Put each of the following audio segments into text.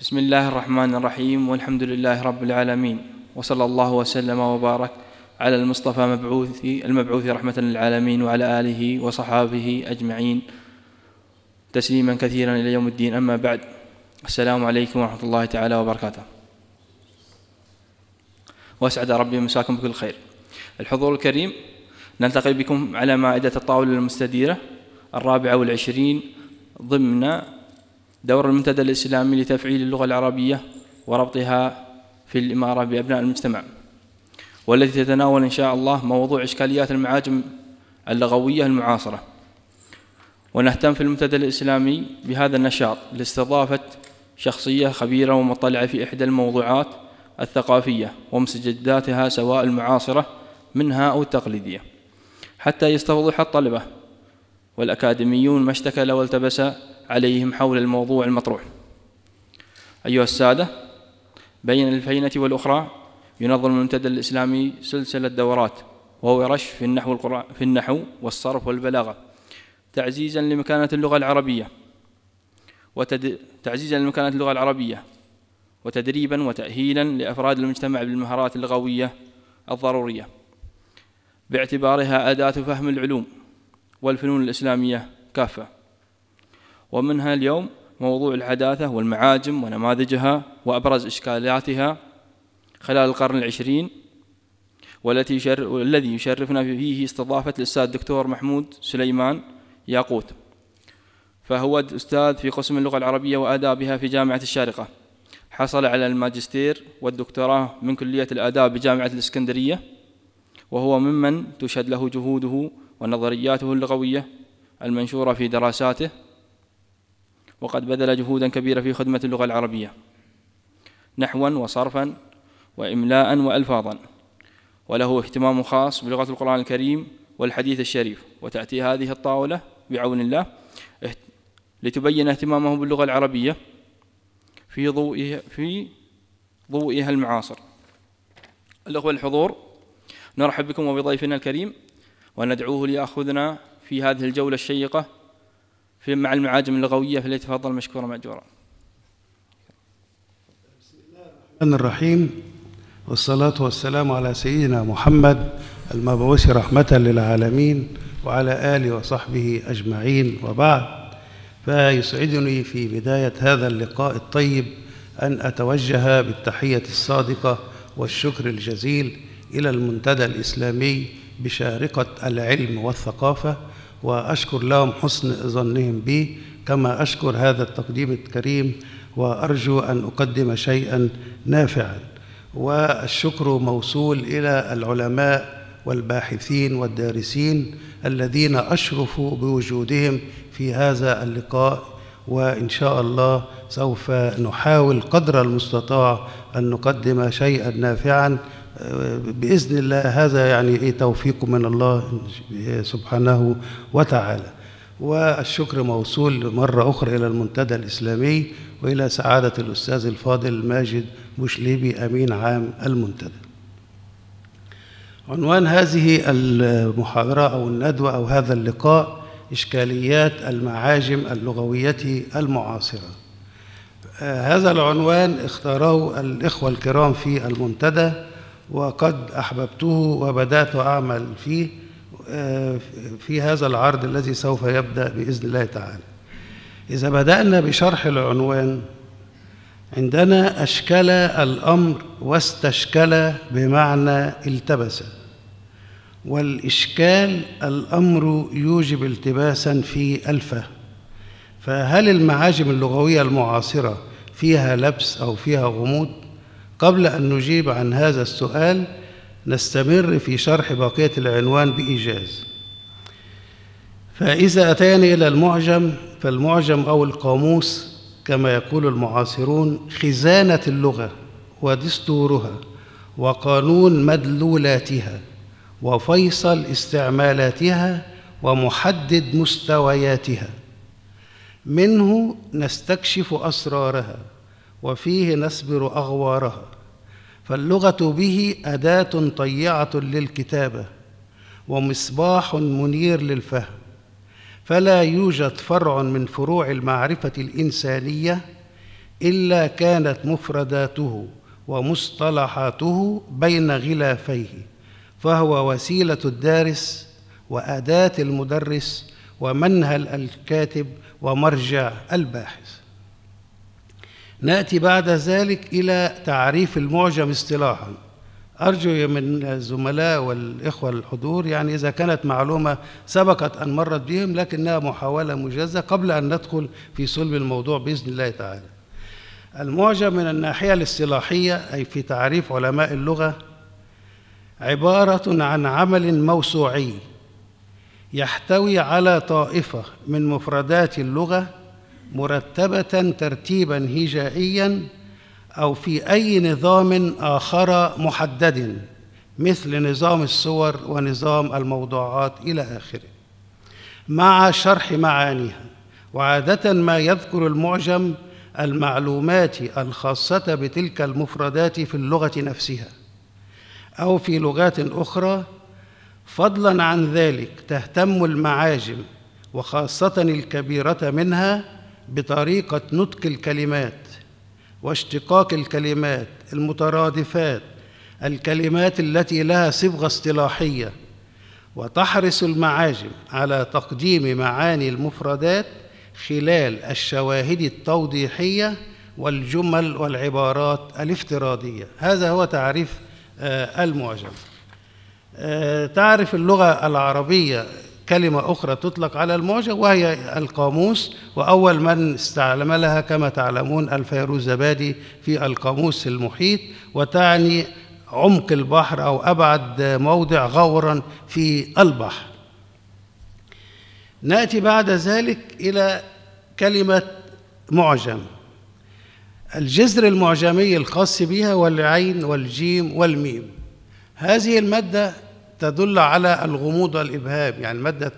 بسم الله الرحمن الرحيم والحمد لله رب العالمين وصلى الله وسلم وبارك على المصطفى مبعوث المبعوث رحمة للعالمين وعلى آله وصحابه أجمعين تسليما كثيرا إلى يوم الدين أما بعد السلام عليكم ورحمة الله تعالى وبركاته وأسعد ربي مساكم بكل خير الحضور الكريم نلتقي بكم على مائدة الطاولة المستديرة الرابعة والعشرين ضمن دور المنتدى الإسلامي لتفعيل اللغة العربية وربطها في الإمارة بأبناء المجتمع والتي تتناول إن شاء الله موضوع إشكاليات المعاجم اللغوية المعاصرة ونهتم في المنتدى الإسلامي بهذا النشاط لاستضافة شخصية خبيرة ومطلعة في إحدى الموضوعات الثقافية ومستجداتها سواء المعاصرة منها أو التقليدية حتى يستوضح الطلبة والأكاديميون ما اشتكى لو التبس عليهم حول الموضوع المطروح أيها السادة بين الفينة والأخرى ينظم المنتدى الإسلامي سلسلة دورات وهو رش في النحو, في النحو والصرف والبلاغة تعزيزا لمكانة اللغة العربية وتد... تعزيزا لمكانة اللغة العربية وتدريبا وتأهيلا لأفراد المجتمع بالمهارات اللغوية الضرورية باعتبارها أداة فهم العلوم والفنون الإسلامية كافة ومنها اليوم موضوع الحداثة والمعاجم ونماذجها وأبرز إشكالاتها خلال القرن العشرين والتي يشر... والذي يشرفنا فيه استضافة الأستاذ الدكتور محمود سليمان ياقوت فهو أستاذ في قسم اللغة العربية وآدابها في جامعة الشارقة حصل على الماجستير والدكتوراه من كلية الآداب بجامعة الإسكندرية وهو ممن تشهد له جهوده ونظرياته اللغوية المنشورة في دراساته وقد بذل جهودا كبيرة في خدمة اللغة العربية نحوا وصرفا وإملاء وألفاظا وله اهتمام خاص بلغة القرآن الكريم والحديث الشريف وتأتي هذه الطاولة بعون الله لتبين اهتمامه باللغة العربية في ضوئها في ضوئها المعاصر الأخوة الحضور نرحب بكم وبضيفنا الكريم وندعوه ليأخذنا في هذه الجولة الشيقة في مع المعاجم اللغوية فليتفضل مشكورا مأجورا الرحمن الرحيم والصلاة والسلام على سيدنا محمد المبعوث رحمة للعالمين وعلى آله وصحبه أجمعين وبعد فيسعدني في بداية هذا اللقاء الطيب أن أتوجه بالتحية الصادقة والشكر الجزيل إلى المنتدى الإسلامي بشارقة العلم والثقافة وأشكر لهم حسن ظنهم بي كما أشكر هذا التقديم الكريم وأرجو أن أقدم شيئا نافعا والشكر موصول إلى العلماء والباحثين والدارسين الذين أشرفوا بوجودهم في هذا اللقاء وإن شاء الله سوف نحاول قدر المستطاع أن نقدم شيئا نافعا باذن الله هذا يعني ايه توفيق من الله سبحانه وتعالى والشكر موصول مره اخرى الى المنتدى الاسلامي والى سعاده الاستاذ الفاضل ماجد مشليبي امين عام المنتدى عنوان هذه المحاضرة أو الندوة أو هذا اللقاء إشكاليات المعاجم اللغوية المعاصرة آه، هذا العنوان اختاره الإخوة الكرام في المنتدى وقد أحببته وبدأت أعمل فيه آه، في هذا العرض الذي سوف يبدأ بإذن الله تعالى إذا بدأنا بشرح العنوان عندنا أشكل الأمر واستشكل بمعنى التبس والإشكال الأمر يوجب التباسا في ألفة فهل المعاجم اللغوية المعاصرة فيها لبس أو فيها غموض؟ قبل أن نجيب عن هذا السؤال نستمر في شرح بقية العنوان بإيجاز فإذا أتينا إلى المعجم فالمعجم أو القاموس كما يقول المعاصرون خزانة اللغة ودستورها وقانون مدلولاتها وفيصل استعمالاتها ومحدد مستوياتها منه نستكشف أسرارها وفيه نسبر أغوارها فاللغة به أداة طيعة للكتابة ومصباح منير للفهم فلا يوجد فرع من فروع المعرفة الإنسانية إلا كانت مفرداته ومصطلحاته بين غلافيه فهو وسيلة الدارس وأداة المدرس ومنهل الكاتب ومرجع الباحث ناتي بعد ذلك الى تعريف المعجم اصطلاحا ارجو من الزملاء والاخوه الحضور يعني اذا كانت معلومه سبقت ان مرت بهم لكنها محاوله مجازه قبل ان ندخل في صلب الموضوع باذن الله تعالى. المعجم من الناحيه الاصطلاحيه اي في تعريف علماء اللغه عباره عن عمل موسوعي يحتوي على طائفه من مفردات اللغه مرتبة ترتيبا هجائيا أو في أي نظام آخر محدد مثل نظام الصور ونظام الموضوعات إلى آخره مع شرح معانيها وعادة ما يذكر المعجم المعلومات الخاصة بتلك المفردات في اللغة نفسها أو في لغات أخرى فضلا عن ذلك تهتم المعاجم وخاصة الكبيرة منها بطريقة نطق الكلمات واشتقاق الكلمات المترادفات الكلمات التي لها صبغة اصطلاحية وتحرص المعاجم على تقديم معاني المفردات خلال الشواهد التوضيحية والجمل والعبارات الافتراضية هذا هو تعريف آه، المعجم آه، تعرف اللغة العربية كلمة أخرى تطلق على المعجم وهي القاموس وأول من استعملها كما تعلمون زبادي في القاموس المحيط وتعني عمق البحر أو أبعد موضع غورا في البحر نأتي بعد ذلك إلى كلمة معجم الجذر المعجمي الخاص بها والعين والجيم والميم هذه المادة تدل على الغموض والإبهام يعني مادة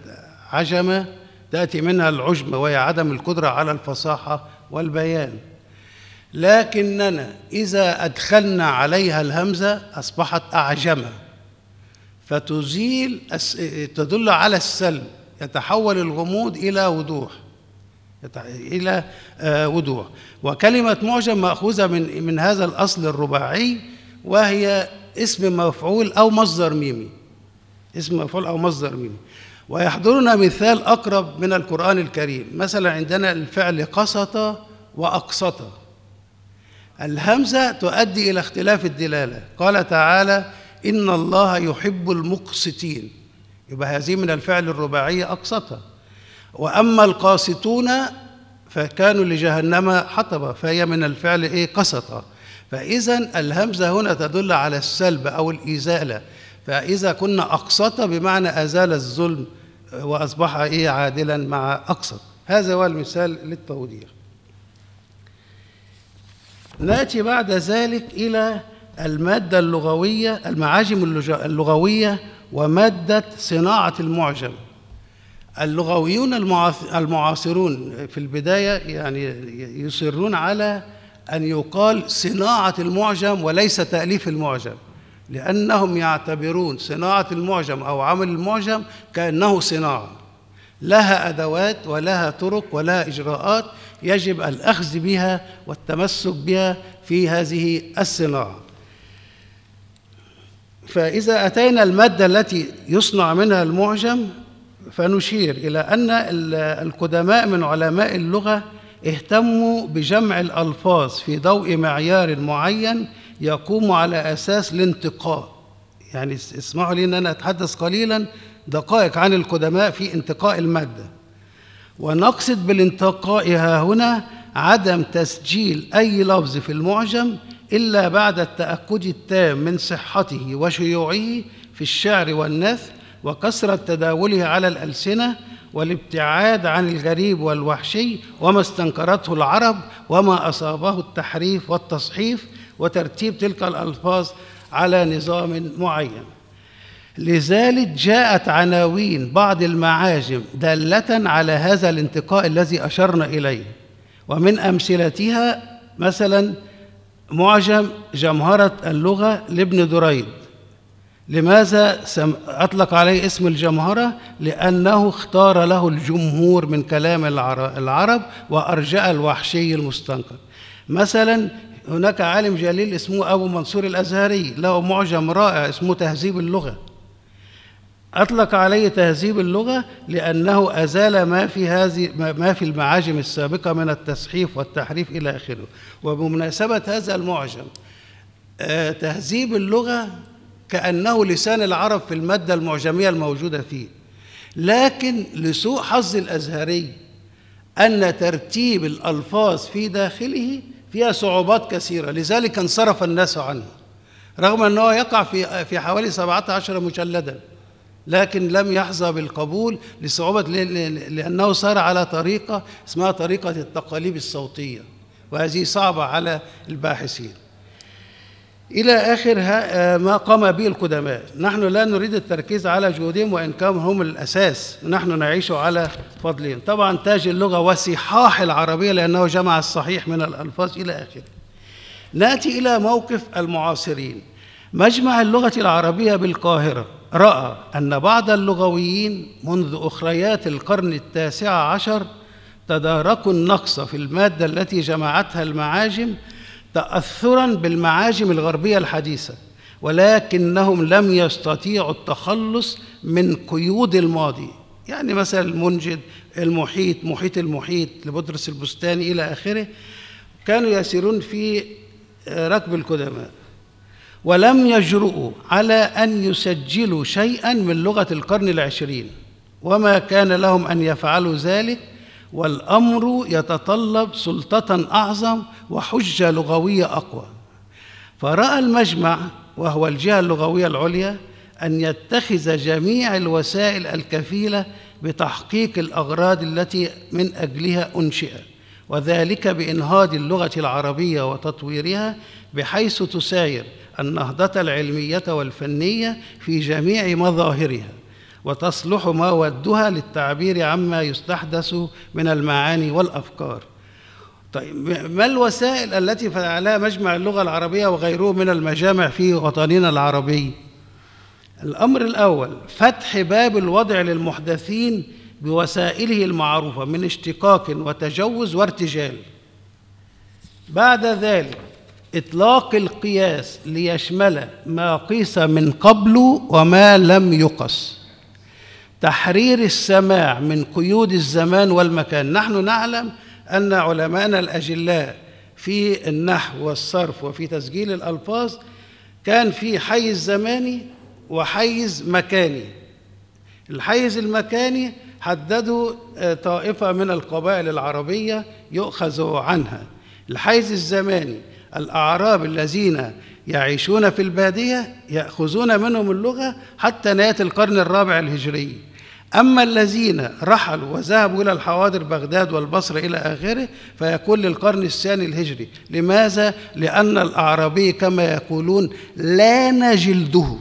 عجمة تأتي منها العجمة وهي عدم القدرة على الفصاحة والبيان لكننا إذا أدخلنا عليها الهمزة أصبحت أعجمة فتزيل تدل على السلب يتحول الغموض إلى وضوح إلى آه، وضوح وكلمة معجم مأخوذة من من هذا الأصل الرباعي وهي اسم مفعول أو مصدر ميمي اسم مفعول أو مصدر منه ويحضرنا مثال أقرب من القرآن الكريم مثلا عندنا الفعل قسط وأقسط الهمزة تؤدي إلى اختلاف الدلالة قال تعالى إن الله يحب المقسطين يبقى هذه من الفعل الرباعية اقسط وأما القاسطون فكانوا لجهنم حطبة فهي من الفعل إيه قسط فإذا الهمزة هنا تدل على السلب أو الإزالة فإذا كنا أقسط بمعنى أزال الظلم آه، وأصبح إيه عادلا مع أقسط هذا هو المثال للتوضيح نأتي بعد ذلك إلى المادة اللغوية المعاجم اللغوية ومادة صناعة المعجم اللغويون المعاصرون في البداية يعني يصرون على أن يقال صناعة المعجم وليس تأليف المعجم لأنهم يعتبرون صناعة المعجم أو عمل المعجم كأنه صناعة لها أدوات ولها طرق ولها إجراءات يجب الأخذ بها والتمسك بها في هذه الصناعة فإذا أتينا المادة التي يصنع منها المعجم فنشير إلى أن القدماء من علماء اللغة اهتموا بجمع الألفاظ في ضوء معيار معين يقوم على أساس الانتقاء يعني اسمحوا لي أن أنا أتحدث قليلا دقائق عن القدماء في انتقاء المادة ونقصد بالانتقاء ها هنا عدم تسجيل أي لفظ في المعجم إلا بعد التأكد التام من صحته وشيوعه في الشعر والنثر وكثرة تداوله على الألسنة والابتعاد عن الغريب والوحشي وما استنكرته العرب وما أصابه التحريف والتصحيف وترتيب تلك الألفاظ على نظام معين لذلك جاءت عناوين بعض المعاجم دالة على هذا الانتقاء الذي أشرنا إليه ومن أمثلتها مثلا معجم جمهرة اللغة لابن دريد لماذا أطلق عليه اسم الجمهرة؟ لأنه اختار له الجمهور من كلام العرب وأرجأ الوحشي المستنقط مثلا هناك عالم جليل اسمه أبو منصور الأزهري له معجم رائع اسمه تهذيب اللغة أطلق عليه تهذيب اللغة لأنه أزال ما في هذه ما في المعاجم السابقة من التصحيف والتحريف إلى آخره وبمناسبة هذا المعجم آه، تهذيب اللغة كأنه لسان العرب في المادة المعجمية الموجودة فيه لكن لسوء حظ الأزهري أن ترتيب الألفاظ في داخله فيها صعوبات كثيرة لذلك انصرف الناس عنه رغم أنه يقع في في حوالي 17 مجلدا لكن لم يحظى بالقبول لصعوبة لأنه سار على طريقة اسمها طريقة التقاليب الصوتية وهذه صعبة على الباحثين إلى آخر آه، ما قام به القدماء نحن لا نريد التركيز على جهودهم وإن كان هم الأساس نحن نعيش على فضلهم طبعا تاج اللغة وصحاح العربية لأنه جمع الصحيح من الألفاظ إلى آخره نأتي إلى موقف المعاصرين مجمع اللغة العربية بالقاهرة رأى أن بعض اللغويين منذ أخريات القرن التاسع عشر تداركوا النقص في المادة التي جمعتها المعاجم تاثرا بالمعاجم الغربيه الحديثه ولكنهم لم يستطيعوا التخلص من قيود الماضي يعني مثلا المنجد المحيط محيط المحيط لبطرس البستاني الى اخره كانوا يسيرون في ركب القدماء ولم يجرؤوا على ان يسجلوا شيئا من لغه القرن العشرين وما كان لهم ان يفعلوا ذلك والأمر يتطلب سلطة أعظم وحجة لغوية أقوى فرأى المجمع وهو الجهة اللغوية العليا أن يتخذ جميع الوسائل الكفيلة بتحقيق الأغراض التي من أجلها أنشئ وذلك بإنهاض اللغة العربية وتطويرها بحيث تساير النهضة العلمية والفنية في جميع مظاهرها وتصلح موادها للتعبير عما يستحدث من المعاني والأفكار طيب ما الوسائل التي فعلها مجمع اللغة العربية وغيره من المجامع في وطننا العربي الأمر الأول فتح باب الوضع للمحدثين بوسائله المعروفة من اشتقاق وتجوز وارتجال بعد ذلك إطلاق القياس ليشمل ما قيس من قبل وما لم يقس تحرير السماع من قيود الزمان والمكان نحن نعلم أن علماءنا الأجلاء في النحو والصرف وفي تسجيل الألفاظ كان في حيز زماني وحيز مكاني الحيز المكاني حددوا آه، طائفة من القبائل العربية يؤخذ عنها الحيز الزماني الأعراب الذين يعيشون في البادية يأخذون منهم اللغة حتى نهاية القرن الرابع الهجري أما الذين رحلوا وذهبوا إلى الحواضر بغداد والبصرة إلى آخره فيكون للقرن الثاني الهجري لماذا؟ لأن الأعرابي كما يقولون لا نجلده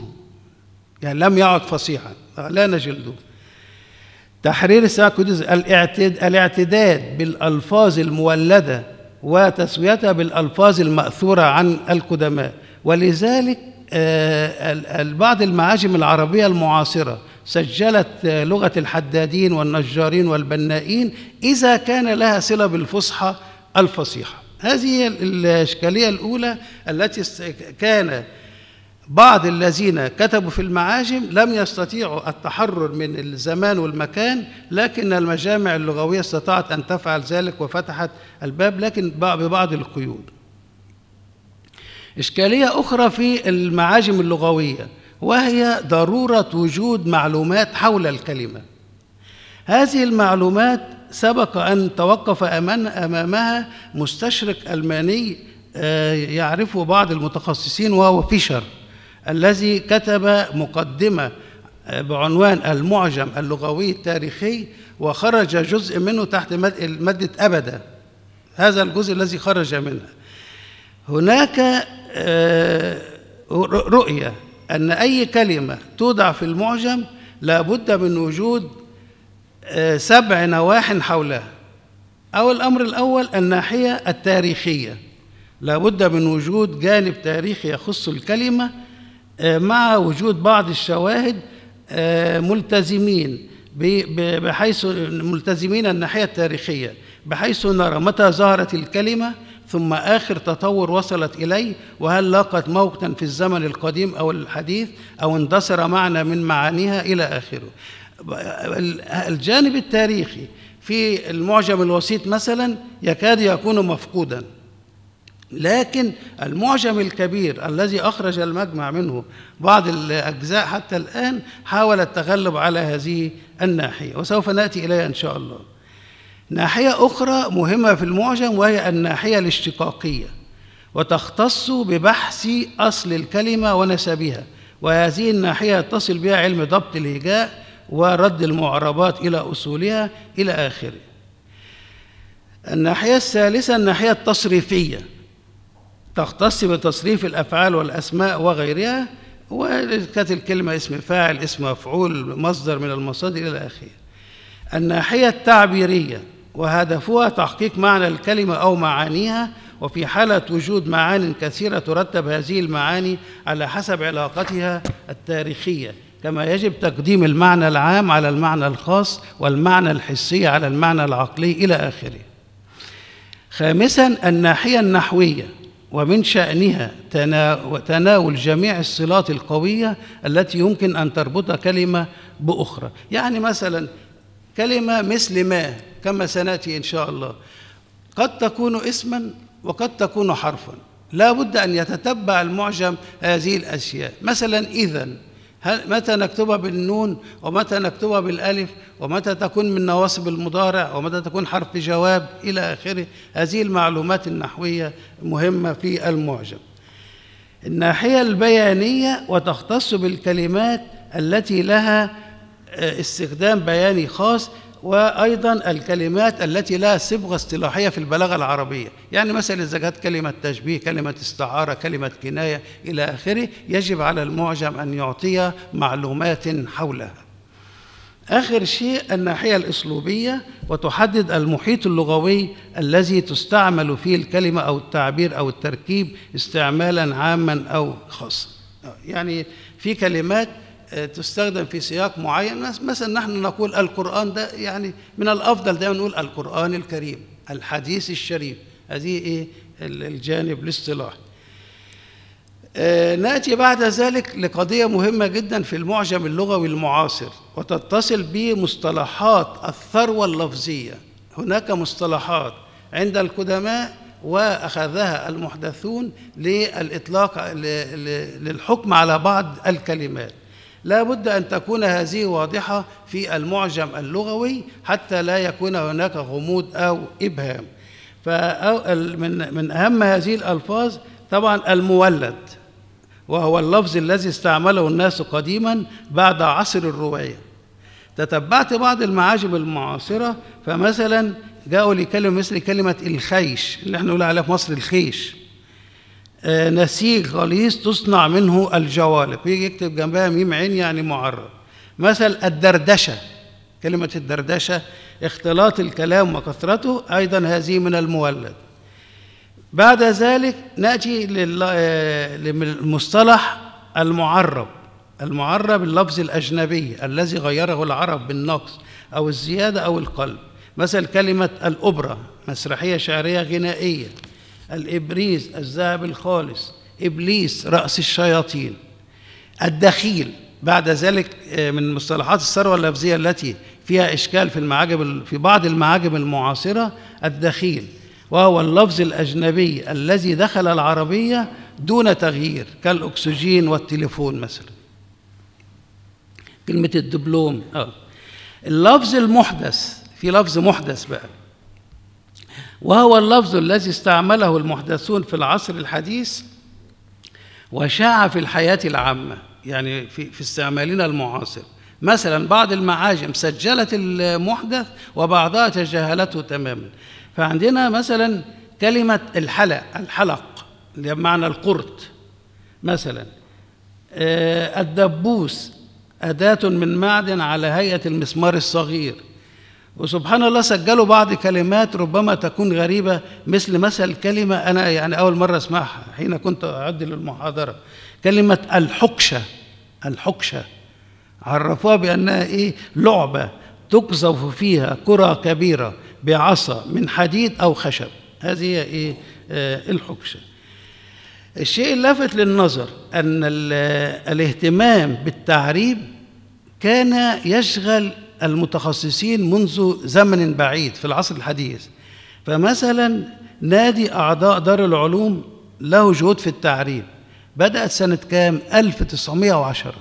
يعني لم يعد فصيحا لا نجلده تحرير الساكوديز القدس الاعتد الاعتداد بالألفاظ المولدة وتسويتها بالألفاظ المأثورة عن القدماء ولذلك آه بعض المعاجم العربية المعاصرة سجلت لغة الحدادين والنجارين والبنائين إذا كان لها صلة بالفصحى الفصيحة هذه الإشكالية الأولى التي كان بعض الذين كتبوا في المعاجم لم يستطيعوا التحرر من الزمان والمكان لكن المجامع اللغوية استطاعت أن تفعل ذلك وفتحت الباب لكن ببعض القيود إشكالية أخرى في المعاجم اللغوية وهي ضروره وجود معلومات حول الكلمه هذه المعلومات سبق ان توقف امامها مستشرق الماني آه، يعرفه بعض المتخصصين وهو فيشر الذي كتب مقدمه آه، بعنوان المعجم اللغوي التاريخي وخرج جزء منه تحت مادة أبدا هذا الجزء الذي خرج منها هناك آه، رؤية أن أي كلمة توضع في المعجم لابد من وجود آه، سبع نواح حولها أو الأمر الأول الناحية التاريخية لابد من وجود جانب تاريخي يخص الكلمة آه، مع وجود بعض الشواهد آه، ملتزمين بحيث ملتزمين الناحية التاريخية بحيث نرى متى ظهرت الكلمة ثم آخر تطور وصلت إليه وهل لاقت موقتا في الزمن القديم أو الحديث أو اندثر معنى من معانيها إلى آخره الجانب التاريخي في المعجم الوسيط مثلا يكاد يكون مفقودا لكن المعجم الكبير الذي أخرج المجمع منه بعض الأجزاء حتى الآن حاول التغلب على هذه الناحية وسوف نأتي إليها إن شاء الله ناحية أخرى مهمة في المعجم وهي الناحية الاشتقاقية وتختص ببحث أصل الكلمة ونسبها وهذه الناحية يتصل بها علم ضبط الهجاء ورد المعربات إلى أصولها إلى آخره الناحية الثالثة الناحية التصريفية تختص بتصريف الأفعال والأسماء وغيرها وكانت الكلمة اسم فاعل اسم مفعول مصدر من المصادر إلى آخره الناحية التعبيرية وهدفها تحقيق معنى الكلمة أو معانيها وفي حالة وجود معان كثيرة ترتب هذه المعاني على حسب علاقتها التاريخية كما يجب تقديم المعنى العام على المعنى الخاص والمعنى الحسي على المعنى العقلي إلى آخره خامسا الناحية النحوية ومن شأنها تناول جميع الصلات القوية التي يمكن أن تربط كلمة بأخرى يعني مثلا كلمة مثل ما كما سنأتي إن شاء الله قد تكون اسما وقد تكون حرفا لا بد أن يتتبع المعجم هذه الأشياء مثلا إذا متى نكتبها بالنون ومتى نكتبها بالألف ومتى تكون من نواصب المضارع ومتى تكون حرف جواب إلى آخره هذه المعلومات النحوية مهمة في المعجم الناحية البيانية وتختص بالكلمات التي لها استخدام بياني خاص وأيضا الكلمات التي لها صبغة اصطلاحية في البلاغة العربية يعني مثلا إذا كانت كلمة تشبيه كلمة استعارة كلمة كناية إلى آخره يجب على المعجم أن يعطي معلومات حولها آخر شيء الناحية الأسلوبية وتحدد المحيط اللغوي الذي تستعمل فيه الكلمة أو التعبير أو التركيب استعمالا عاما أو خاصا يعني في كلمات آه، تستخدم في سياق معين مثلا نحن نقول القرآن ده يعني من الأفضل دائما نقول القرآن الكريم الحديث الشريف هذه إيه الجانب الاصطلاحي آه، ناتي بعد ذلك لقضيه مهمه جدا في المعجم اللغوي المعاصر وتتصل بمصطلحات الثروه اللفظيه هناك مصطلحات عند القدماء واخذها المحدثون للاطلاق للحكم على بعض الكلمات لا بد أن تكون هذه واضحة في المعجم اللغوي حتى لا يكون هناك غموض أو إبهام فمن من أهم هذه الألفاظ طبعا المولد وهو اللفظ الذي استعمله الناس قديما بعد عصر الرواية تتبعت بعض المعاجم المعاصرة فمثلا جاءوا لكلمة مثل كلمة الخيش اللي احنا نقول عليها في مصر الخيش آه، نسيج غليظ تصنع منه الجوالب يجي يكتب جنبها ميم عين يعني معرب مثل الدردشه كلمه الدردشه اختلاط الكلام وكثرته ايضا هذه من المولد بعد ذلك ناتي آه، للمصطلح المعرب المعرب اللفظ الاجنبي الذي غيره العرب بالنقص او الزياده او القلب مثل كلمه الاوبرا مسرحيه شعريه غنائيه الإبريز الذهب الخالص إبليس رأس الشياطين الدخيل بعد ذلك آه، من مصطلحات الثروة اللفظية التي فيها إشكال في المعاجم في بعض المعاجم المعاصرة الدخيل وهو اللفظ الأجنبي الذي دخل العربية دون تغيير كالأكسجين والتليفون مثلا كلمة الدبلوم آه. اللفظ المحدث في لفظ محدث بقى وهو اللفظ الذي استعمله المحدثون في العصر الحديث وشاع في الحياة العامة يعني في, في استعمالنا المعاصر مثلا بعض المعاجم سجلت المحدث وبعضها تجاهلته تماما فعندنا مثلا كلمة الحلق الحلق بمعنى القرد مثلا آه، الدبوس أداة من معدن على هيئة المسمار الصغير وسبحان الله سجلوا بعض كلمات ربما تكون غريبة مثل مثل كلمة أنا يعني أول مرة أسمعها حين كنت أعد للمحاضرة كلمة الحكشة الحكشة عرفوها بأنها إيه لعبة تقذف فيها كرة كبيرة بعصا من حديد أو خشب هذه هي إيه آه، الحكشة الشيء اللافت للنظر أن الاهتمام بالتعريب كان يشغل المتخصصين منذ زمن بعيد في العصر الحديث فمثلا نادي أعضاء دار العلوم له جهود في التعريب بدأت سنة كام 1910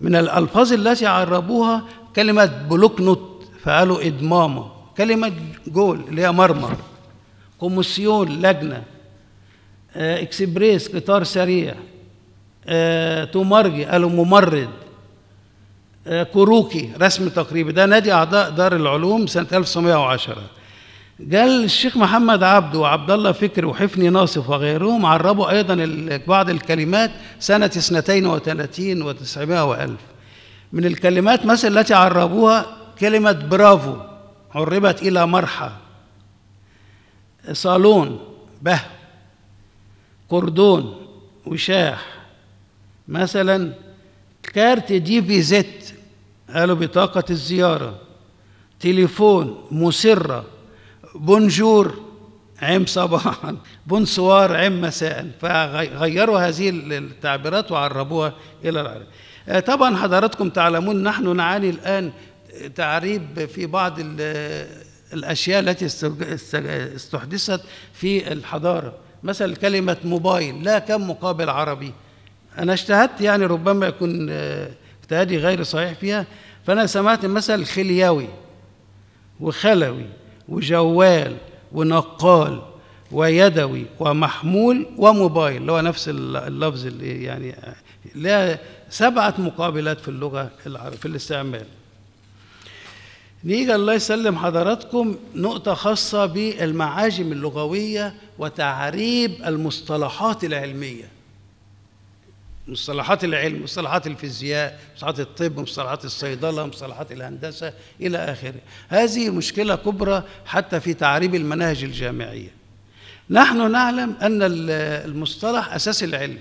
من الألفاظ التي عربوها كلمة بلوكنوت فقالوا إدمامة كلمة جول اللي هي مرمر كوموسيون لجنة آه، اكسبريس قطار سريع آه، تومارجي قالوا ممرد آه، كروكي رسم تقريبي ده نادي اعضاء دار العلوم سنه 1910 قال الشيخ محمد عبده وعبد الله فكر وحفني ناصف وغيرهم عربوا ايضا بعض الكلمات سنه 32 و900 و1000 من الكلمات مثلا التي عربوها كلمه برافو عربت الى مرحى صالون به كردون وشاح مثلا كارت دي في زت قالوا بطاقة الزيارة تليفون مسرة بونجور عم صباحا بونسوار عم مساء فغيروا هذه التعبيرات وعربوها إلى العرب آه، طبعا حضراتكم تعلمون نحن نعاني الآن تعريب في بعض الأشياء التي استحدثت في الحضارة مثلا كلمة موبايل لا كم مقابل عربي أنا اجتهدت يعني ربما يكون آه، اجتهادي غير صحيح فيها فأنا سمعت مثل خليوي وخلوي وجوال ونقال ويدوي ومحمول وموبايل اللي هو نفس اللفظ اللي يعني لها سبعة مقابلات في اللغة العربية في الاستعمال نيجي الله يسلم حضراتكم نقطة خاصة بالمعاجم اللغوية وتعريب المصطلحات العلمية مصطلحات العلم مصطلحات الفيزياء مصطلحات الطب مصطلحات الصيدلة مصطلحات الهندسة إلى آخره هذه مشكلة كبرى حتى في تعريب المناهج الجامعية نحن نعلم أن المصطلح أساس العلم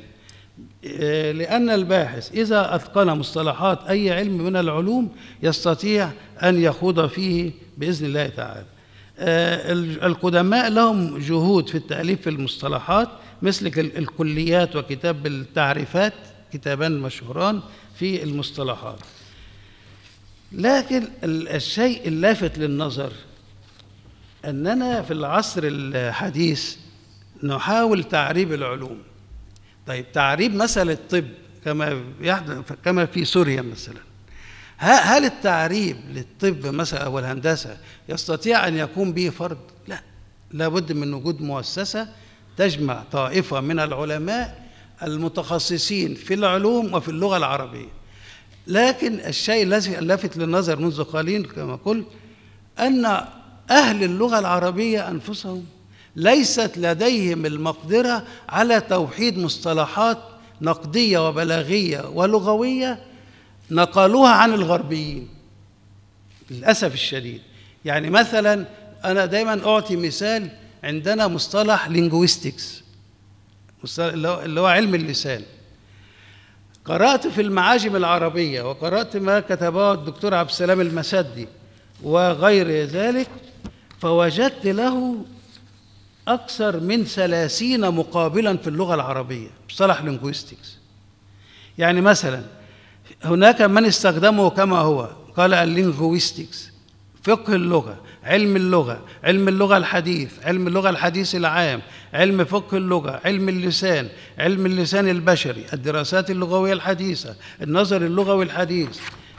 آه، لأن الباحث إذا أتقن مصطلحات أي علم من العلوم يستطيع أن يخوض فيه بإذن الله تعالى آه، القدماء لهم جهود في التأليف في المصطلحات مثل الكليات وكتاب التعريفات كتابان مشهوران في المصطلحات لكن الشيء اللافت للنظر أننا في العصر الحديث نحاول تعريب العلوم طيب تعريب مثلا الطب كما يحدث كما في سوريا مثلا هل التعريب للطب مثلا او الهندسه يستطيع ان يقوم به فرد؟ لا لابد من وجود مؤسسه تجمع طائفة من العلماء المتخصصين في العلوم وفي اللغة العربية لكن الشيء الذي لفت للنظر منذ قليل كما قلت أن أهل اللغة العربية أنفسهم ليست لديهم المقدرة على توحيد مصطلحات نقدية وبلاغية ولغوية نقلوها عن الغربيين للأسف الشديد يعني مثلا أنا دايما أعطي مثال عندنا مصطلح لينجويستكس اللي هو علم اللسان قرأت في المعاجم العربية وقرأت ما كتبه الدكتور عبد السلام المسدي وغير ذلك فوجدت له أكثر من ثلاثين مقابلا في اللغة العربية مصطلح لينجويستكس يعني مثلا هناك من استخدمه كما هو قال اللينجويستكس فقه اللغة علم اللغة علم اللغة الحديث علم اللغة الحديث العام علم فقه اللغة علم اللسان علم اللسان البشري الدراسات اللغوية الحديثة النظر اللغوي الحديث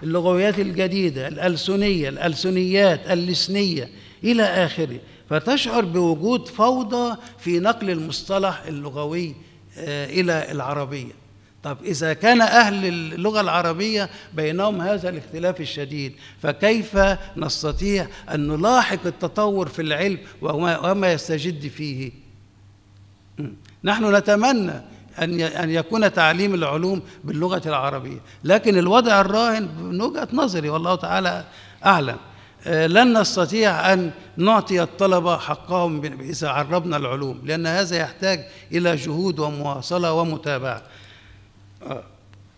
اللغويات الجديدة الألسنية الألسنيات اللسنية إلى آخره فتشعر بوجود فوضى في نقل المصطلح اللغوي آه، إلى العربية طب إذا كان أهل اللغة العربية بينهم هذا الاختلاف الشديد فكيف نستطيع أن نلاحق التطور في العلم وما يستجد فيه نحن نتمنى أن أن يكون تعليم العلوم باللغة العربية لكن الوضع الراهن من وجهة نظري والله تعالى أعلم آه، لن نستطيع أن نعطي الطلبة حقهم إذا عربنا العلوم لأن هذا يحتاج إلى جهود ومواصلة ومتابعة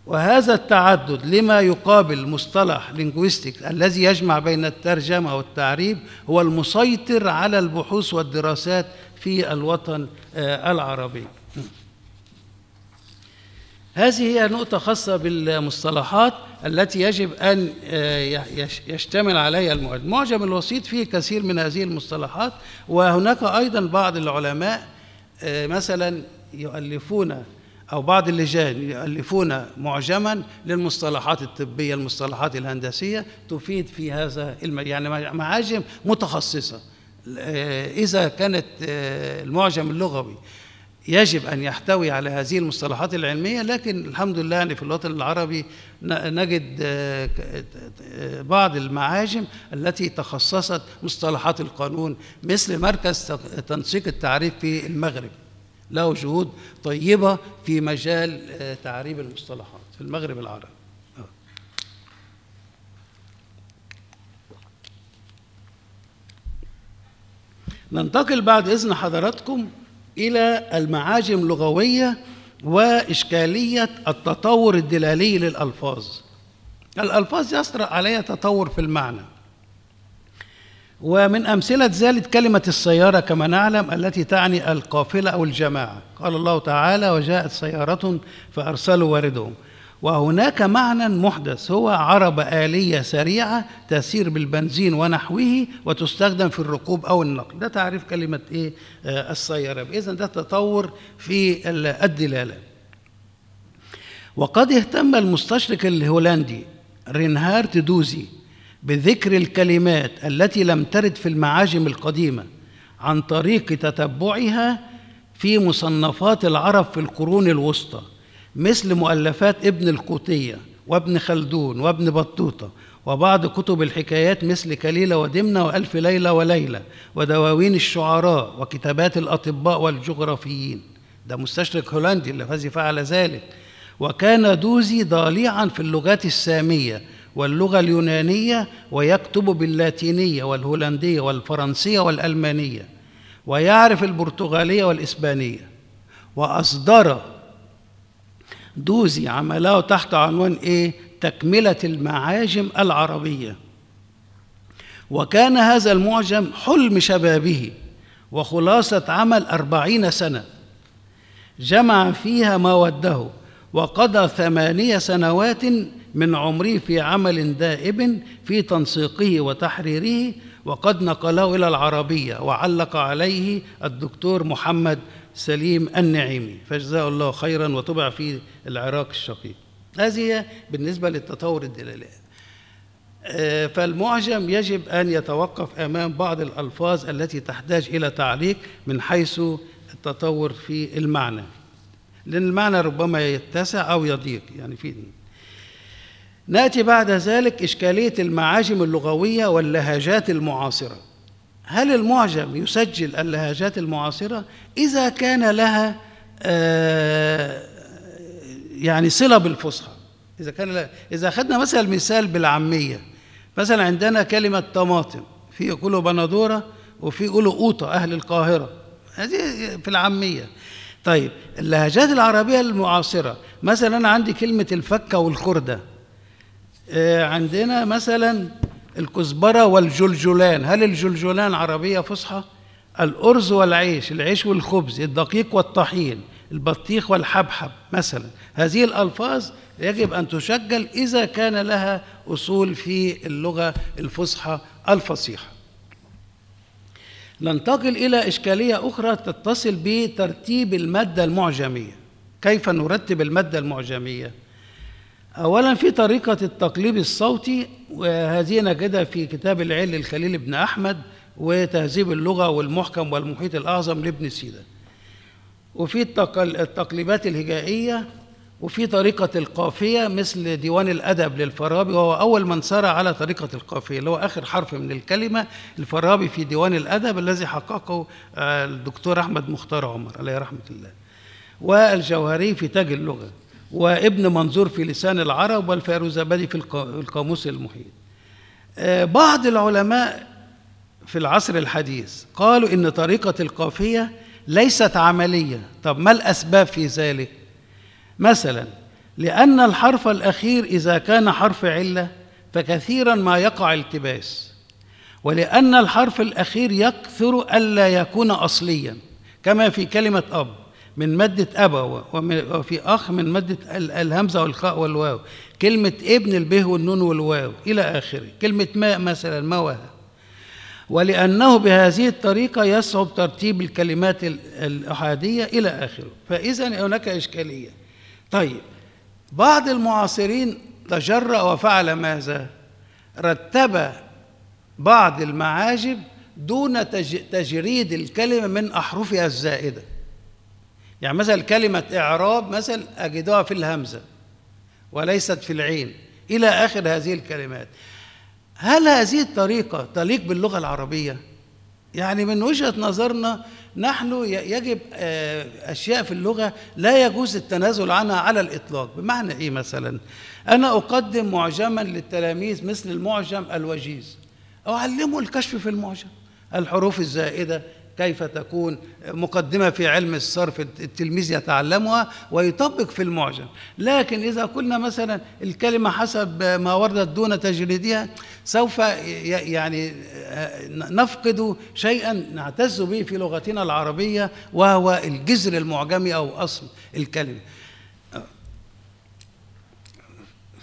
وهذا التعدد لما يقابل مصطلح لينغويستيك الذي يجمع بين الترجمة والتعريب هو المسيطر على البحوث والدراسات في الوطن آه، العربي هذه هي نقطة خاصة بالمصطلحات التي يجب أن آه، يشتمل عليها المعجم المعجم الوسيط فيه كثير من هذه المصطلحات وهناك أيضا بعض العلماء آه، مثلا يؤلفون أو بعض اللجان يؤلفون معجما للمصطلحات الطبية المصطلحات الهندسية تفيد في هذا المجال يعني معاجم متخصصة آه، إذا كانت آه، المعجم اللغوي يجب أن يحتوي على هذه المصطلحات العلمية لكن الحمد لله يعني في الوطن العربي نجد آه، بعض المعاجم التي تخصصت مصطلحات القانون مثل مركز تنسيق التعريف في المغرب له شهود طيبة في مجال آه، تعريب المصطلحات في المغرب العربي آه. ننتقل بعد إذن حضراتكم إلى المعاجم اللغوية وإشكالية التطور الدلالي للألفاظ الألفاظ يسرع عليها تطور في المعنى ومن أمثلة ذلك كلمة السيارة كما نعلم التي تعني القافلة أو الجماعة قال الله تعالى وجاءت سيارة فأرسلوا واردهم وهناك معنى محدث هو عربة آلية سريعة تسير بالبنزين ونحوه وتستخدم في الركوب أو النقل ده تعريف كلمة إيه آه، السيارة إذا ده تطور في الدلالة وقد اهتم المستشرق الهولندي رينهارت دوزي بذكر الكلمات التي لم ترد في المعاجم القديمه عن طريق تتبعها في مصنفات العرب في القرون الوسطى مثل مؤلفات ابن القوطيه وابن خلدون وابن بطوطه وبعض كتب الحكايات مثل كليلة ودمنة وألف ليلة وليلة ودواوين الشعراء وكتابات الأطباء والجغرافيين ده مستشرق هولندي الذي فعل ذلك وكان دوزي ضليعا في اللغات السامية واللغة اليونانية ويكتب باللاتينية والهولندية والفرنسية والألمانية ويعرف البرتغالية والإسبانية وأصدر دوزي عمله تحت عنوان إيه؟ تكملة المعاجم العربية وكان هذا المعجم حلم شبابه وخلاصة عمل أربعين سنة جمع فيها ما وده وقضى ثمانية سنوات من عمره في عمل دائب في تنسيقه وتحريره وقد نقله إلى العربية وعلق عليه الدكتور محمد سليم النعيمي فجزاه الله خيرا وطبع في العراق الشقيق هذه بالنسبة للتطور الدلالي آه، فالمعجم يجب أن يتوقف أمام بعض الألفاظ التي تحتاج إلى تعليق من حيث التطور في المعنى لأن المعنى ربما يتسع أو يضيق يعني في ناتي بعد ذلك اشكاليه المعاجم اللغويه واللهجات المعاصره هل المعجم يسجل اللهجات المعاصره اذا كان لها آه، يعني صله بالفصحى اذا كان اذا اخذنا مثلا مثال بالعاميه مثلا عندنا كلمه طماطم في يقولوا بندوره وفي يقولوا قوطه اهل القاهره هذه في العاميه طيب اللهجات العربيه المعاصره مثلا انا عندي كلمه الفكه والخرده آه، عندنا مثلا الكزبرة والجلجلان هل الجلجلان عربية فصحى؟ الأرز والعيش العيش والخبز الدقيق والطحين البطيخ والحبحب مثلا هذه الألفاظ يجب أن تشجل إذا كان لها أصول في اللغة الفصحى الفصيحة ننتقل إلى إشكالية أخرى تتصل بترتيب المادة المعجمية كيف نرتب المادة المعجمية؟ أولا في طريقة التقليب الصوتي وهذه كده في كتاب العلل الخليل بن أحمد وتهذيب اللغة والمحكم والمحيط الأعظم لابن سينا وفي التقليبات الهجائية وفي طريقة القافية مثل ديوان الأدب للفارابي وهو أول من سار على طريقة القافية اللي هو آخر حرف من الكلمة الفارابي في ديوان الأدب الذي حققه آه، الدكتور أحمد مختار عمر عليه رحمة الله والجوهري في تاج اللغة وابن منظور في لسان العرب والفيروزابادي في القاموس المحيط آه، بعض العلماء في العصر الحديث قالوا ان طريقه القافيه ليست عمليه طب ما الاسباب في ذلك مثلا لان الحرف الاخير اذا كان حرف عله فكثيرا ما يقع التباس ولان الحرف الاخير يكثر الا يكون اصليا كما في كلمه اب من مادة أبا وفي أخ من مادة الهمزة والخاء والواو كلمة ابن البه والنون والواو إلى آخره كلمة ماء مثلا موه ولأنه بهذه الطريقة يصعب ترتيب الكلمات الأحادية إلى آخره فإذا هناك إشكالية طيب بعض المعاصرين تجرأ وفعل ماذا؟ رتب بعض المعاجم دون تجريد الكلمة من أحرفها الزائدة يعني مثلا كلمة إعراب مثل أجدها في الهمزة وليست في العين إلى آخر هذه الكلمات هل هذه الطريقة تليق باللغة العربية؟ يعني من وجهة نظرنا نحن يجب آه، أشياء في اللغة لا يجوز التنازل عنها على الإطلاق بمعنى إيه مثلا أنا أقدم معجما للتلاميذ مثل المعجم الوجيز أعلمه الكشف في المعجم الحروف الزائدة كيف تكون مقدمة في علم الصرف التلميذ يتعلمها ويطبق في المعجم لكن إذا قلنا مثلا الكلمة حسب ما وردت دون تجريدها سوف يعني نفقد شيئا نعتز به في لغتنا العربية وهو الجذر المعجمي أو أصل الكلمة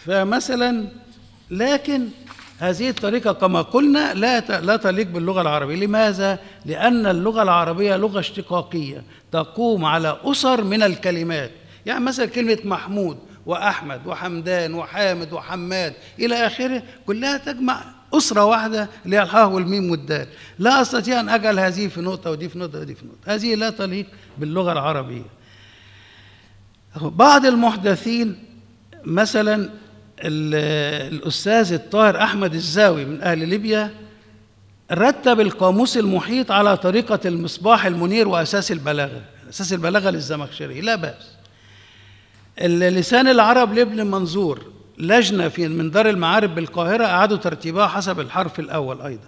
فمثلا لكن هذه الطريقة كما قلنا لا لا تليق باللغة العربية، لماذا؟ لأن اللغة العربية لغة اشتقاقية تقوم على أسر من الكلمات، يعني مثلا كلمة محمود وأحمد وحمدان وحامد وحماد إلى آخره كلها تجمع أسرة واحدة اللي هي الحاء والميم والدال، لا أستطيع أن أجعل هذه في نقطة ودي في نقطة ودي في نقطة، هذه لا تليق باللغة العربية. بعض المحدثين مثلا الأستاذ الطاهر أحمد الزاوي من أهل ليبيا رتب القاموس المحيط على طريقة المصباح المنير وأساس البلاغة أساس البلاغة للزمخشري لا بأس اللسان العرب لابن منظور لجنة في من دار المعارف بالقاهرة أعادوا ترتيبها حسب الحرف الأول أيضا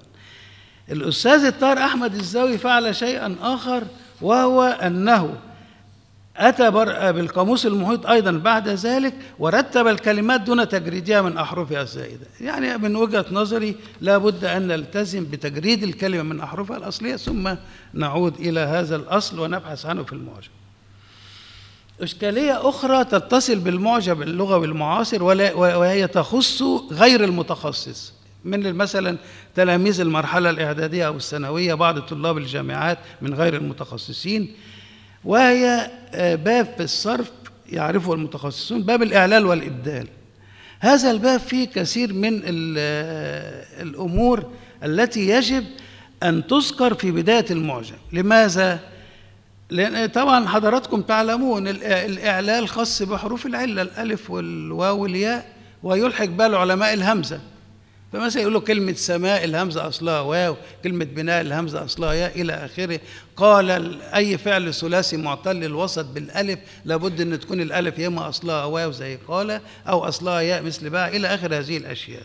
الأستاذ الطاهر أحمد الزاوي فعل شيئا آخر وهو أنه أتى بالقاموس المحيط أيضا بعد ذلك ورتب الكلمات دون تجريدها من أحرفها الزائدة يعني من وجهة نظري لا بد أن نلتزم بتجريد الكلمة من أحرفها الأصلية ثم نعود إلى هذا الأصل ونبحث عنه في المعجم إشكالية أخرى تتصل بالمعجم اللغوي المعاصر وهي تخص غير المتخصص من مثلا تلاميذ المرحلة الإعدادية أو الثانوية بعض طلاب الجامعات من غير المتخصصين وهي آه، باب في الصرف يعرفه المتخصصون باب الإعلال والإبدال هذا الباب فيه كثير من آه، الأمور التي يجب أن تذكر في بداية المعجم لماذا؟ لأن طبعا حضراتكم تعلمون آه، الإعلال خاص بحروف العلة الألف والواو والياء ويلحق بال علماء الهمزة فمثلا يقول له كلمة سماء الهمزة أصلها واو كلمة بناء الهمزة أصلها ياء إلى آخره قال أي فعل ثلاثي معتل الوسط بالألف لابد أن تكون الألف يا إما أصلها واو زي قال أو أصلها ياء مثل باء إلى آخر هذه الأشياء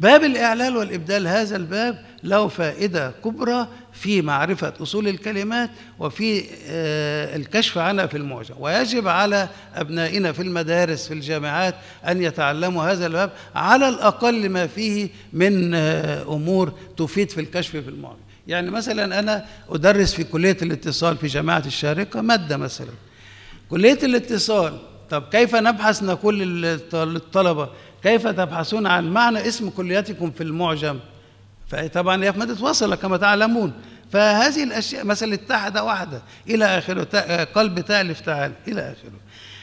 باب الإعلال والإبدال هذا الباب له فائدة كبرى في معرفة أصول الكلمات وفي آه، الكشف عنها في المعجم ويجب على أبنائنا في المدارس في الجامعات أن يتعلموا هذا الباب على الأقل ما فيه من آه، أمور تفيد في الكشف في المعجم يعني مثلا أنا أدرس في كلية الاتصال في جامعة الشارقة مادة مثلا كلية الاتصال طب كيف نبحث نقول للطلبة كيف تبحثون عن معنى اسم كليتكم في المعجم فطبعا هي في مادة وصلة كما تعلمون فهذه الأشياء مثلا اتحد وحده إلى آخره قلب تألف تعال إلى آخره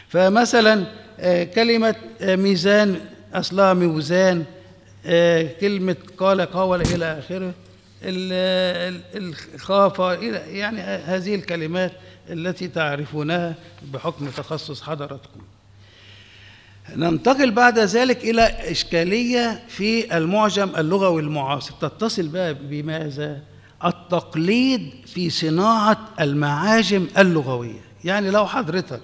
فمثلا آه، كلمة آه، ميزان أصلها ميوزان آه، كلمة قال قول إلى آخره الخافة إلى يعني هذه الكلمات التي تعرفونها بحكم تخصص حضراتكم ننتقل بعد ذلك إلى إشكالية في المعجم اللغوي المعاصر تتصل بقى بماذا؟ التقليد في صناعة المعاجم اللغوية يعني لو حضرتك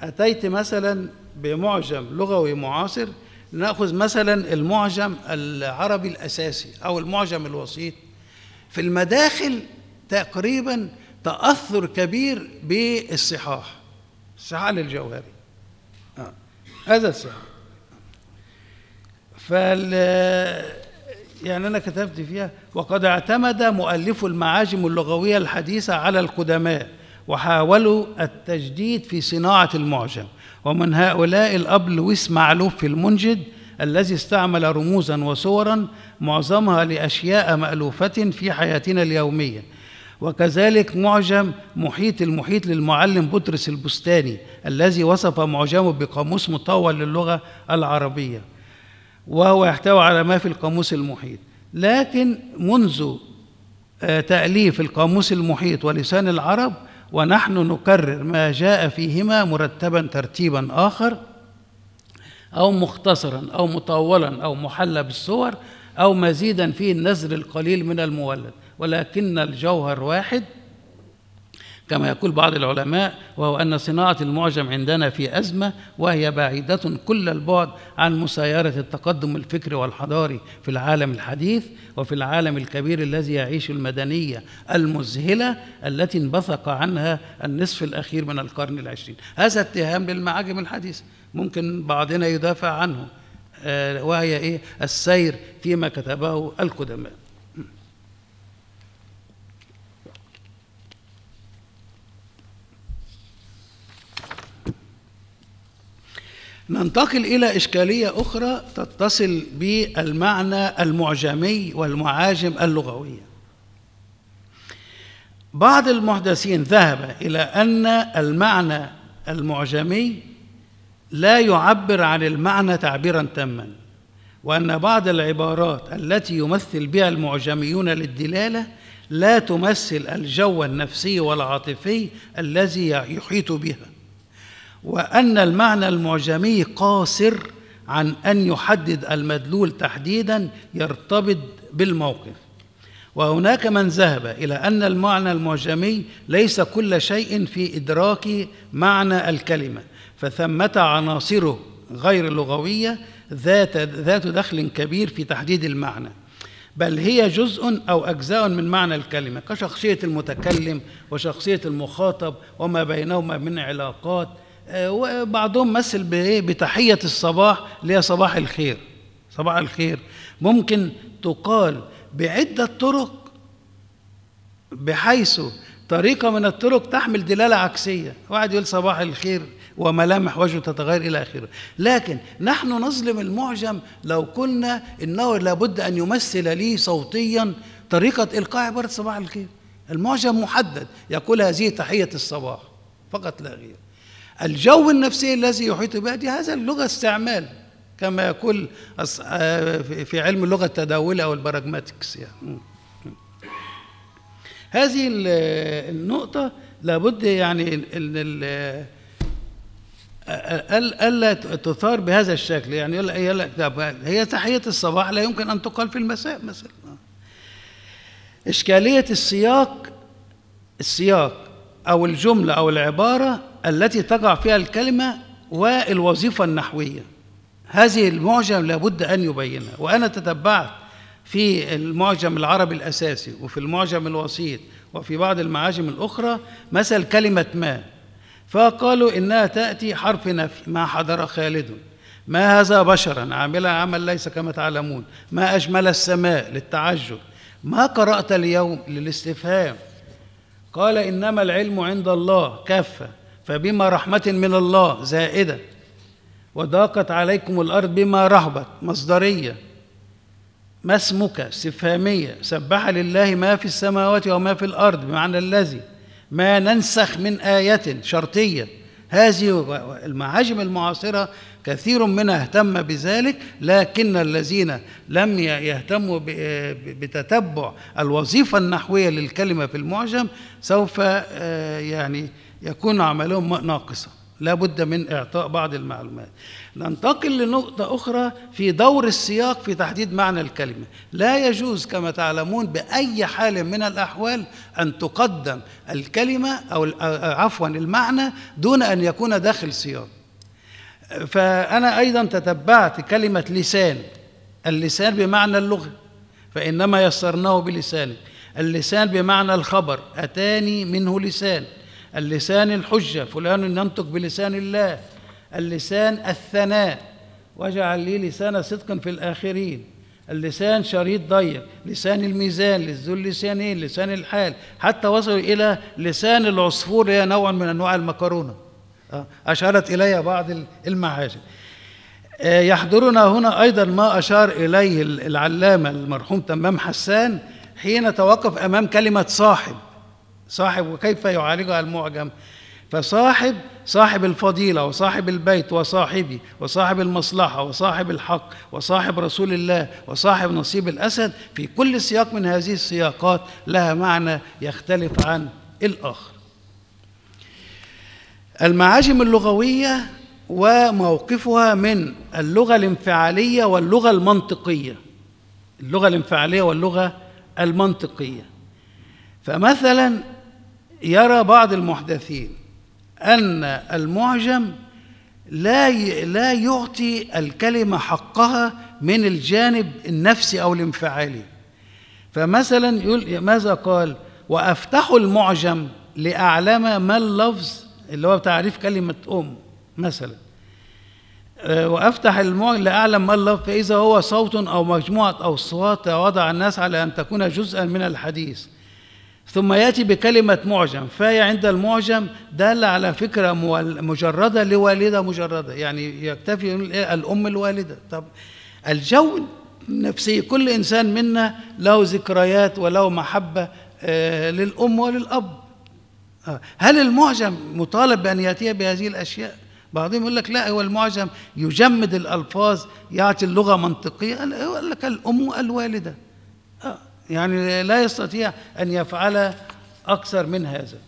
أتيت مثلا بمعجم لغوي معاصر نأخذ مثلا المعجم العربي الأساسي أو المعجم الوسيط في المداخل تقريبا تأثر كبير بالصحاح الصحاح للجوهري هذا السؤال فال يعني أنا كتبت فيها وقد اعتمد مؤلف المعاجم اللغوية الحديثة على القدماء وحاولوا التجديد في صناعة المعجم ومن هؤلاء الأب لويس معلوف في المنجد الذي استعمل رموزا وصورا معظمها لأشياء مألوفة في حياتنا اليومية وكذلك معجم محيط المحيط للمعلم بطرس البستاني الذي وصف معجمه بقاموس مطول للغة العربية وهو يحتوي على ما في القاموس المحيط لكن منذ آه، تأليف القاموس المحيط ولسان العرب ونحن نكرر ما جاء فيهما مرتبا ترتيبا آخر أو مختصرا أو مطولا أو محلى بالصور أو مزيدا فيه النزل القليل من المولد ولكن الجوهر واحد كما يقول بعض العلماء وهو أن صناعة المعجم عندنا في أزمة وهي بعيدة كل البعد عن مسايرة التقدم الفكري والحضاري في العالم الحديث وفي العالم الكبير الذي يعيش المدنية المذهلة التي انبثق عنها النصف الأخير من القرن العشرين هذا اتهام للمعاجم الحديثة ممكن بعضنا يدافع عنه آه، وهي إيه السير فيما كتبه القدماء ننتقل إلى إشكالية أخرى تتصل بالمعنى المعجمي والمعاجم اللغوية بعض المحدثين ذهب إلى أن المعنى المعجمي لا يعبر عن المعنى تعبيرا تاما وأن بعض العبارات التي يمثل بها المعجميون للدلالة لا تمثل الجو النفسي والعاطفي الذي يحيط بها وأن المعنى المعجمي قاصر عن أن يحدد المدلول تحديدا يرتبط بالموقف وهناك من ذهب إلى أن المعنى المعجمي ليس كل شيء في إدراك معنى الكلمة فثمة عناصره غير لغوية ذات ذات دخل كبير في تحديد المعنى بل هي جزء أو أجزاء من معنى الكلمة كشخصية المتكلم وشخصية المخاطب وما بينهما من علاقات وبعضهم مثل بايه بتحيه الصباح اللي هي صباح الخير صباح الخير ممكن تقال بعده طرق بحيث طريقه من الطرق تحمل دلاله عكسيه واحد يقول صباح الخير وملامح وجهه تتغير الى اخره لكن نحن نظلم المعجم لو قلنا انه لابد ان يمثل لي صوتيا طريقه القاء عباره صباح الخير المعجم محدد يقول هذه تحيه الصباح فقط لا غير الجو النفسي الذي يحيط به هذا اللغة استعمال كما يقول آه، في علم اللغة التداولة أو البراجماتكس يعني. هذه النقطة لابد يعني ان آه، الا تثار بهذا الشكل يعني يلا هي تحيه الصباح لا يمكن ان تقال في المساء مثلا اشكاليه السياق السياق او الجمله او العباره التي تقع فيها الكلمة والوظيفة النحوية هذه المعجم لابد أن يبينها وأنا تتبعت في المعجم العربي الأساسي وفي المعجم الوسيط وفي بعض المعاجم الأخرى مثل كلمة ما فقالوا إنها تأتي حرف نفي ما حضر خالد ما هذا بشرا عاملا عمل ليس كما تعلمون ما أجمل السماء للتعجب ما قرأت اليوم للاستفهام قال إنما العلم عند الله كافة فبما رحمة من الله زائدة وضاقت عليكم الأرض بما رهبت مصدرية ما اسمك استفهامية سبح لله ما في السماوات وما في الأرض بمعنى الذي ما ننسخ من آية شرطية هذه المعاجم المعاصرة كثير منها اهتم بذلك لكن الذين لم يهتموا بتتبع الوظيفة النحوية للكلمة في المعجم سوف آه، يعني يكون عملهم ناقصا لا بد من إعطاء بعض المعلومات ننتقل لنقطة أخرى في دور السياق في تحديد معنى الكلمة لا يجوز كما تعلمون بأي حال من الأحوال أن تقدم الكلمة أو آه، عفوا المعنى دون أن يكون داخل سياق فأنا أيضا تتبعت كلمة لسان اللسان بمعنى اللغة فإنما يسرناه بلسانك اللسان بمعنى الخبر أتاني منه لسان اللسان الحجة فلان ينطق بلسان الله اللسان الثناء واجعل لي لسان صدق في الآخرين اللسان شريط ضيق لسان الميزان للذل اللسانين لسان الحال حتى وصلوا إلى لسان العصفور هي نوع من أنواع المكرونة آه، أشارت إلي بعض المعاجم آه، يحضرنا هنا أيضا ما أشار إليه العلامة المرحوم تمام حسان حين توقف أمام كلمة صاحب صاحب وكيف يعالجها المعجم فصاحب صاحب الفضيلة وصاحب البيت وصاحبي وصاحب المصلحة وصاحب الحق وصاحب رسول الله وصاحب نصيب الأسد في كل سياق من هذه السياقات لها معنى يختلف عن الآخر المعاجم اللغوية وموقفها من اللغة الانفعالية واللغة المنطقية اللغة الانفعالية واللغة المنطقية فمثلا يرى بعض المحدثين أن المعجم لا لا يعطي الكلمة حقها من الجانب النفسي أو الانفعالي فمثلا يقول ماذا قال وأفتح المعجم لأعلم ما اللفظ اللي هو تعريف كلمة أم مثلا آه، وأفتح المعجم لأعلم ما اللفظ فإذا هو صوت أو مجموعة أصوات وضع الناس على أن تكون جزءا من الحديث ثم ياتي بكلمه معجم فهي عند المعجم داله على فكره مجرده لوالده مجرده يعني يكتفي إيه، الام الوالده طب الجو النفسي كل انسان منا له ذكريات وله محبه آه، للام وللاب آه، هل المعجم مطالب بان ياتي بهذه الاشياء بعضهم يقول لك لا هو المعجم يجمد الالفاظ يعطي اللغه منطقيه يقول لك الام الوالده آه. يعني لا يستطيع أن يفعل أكثر من هذا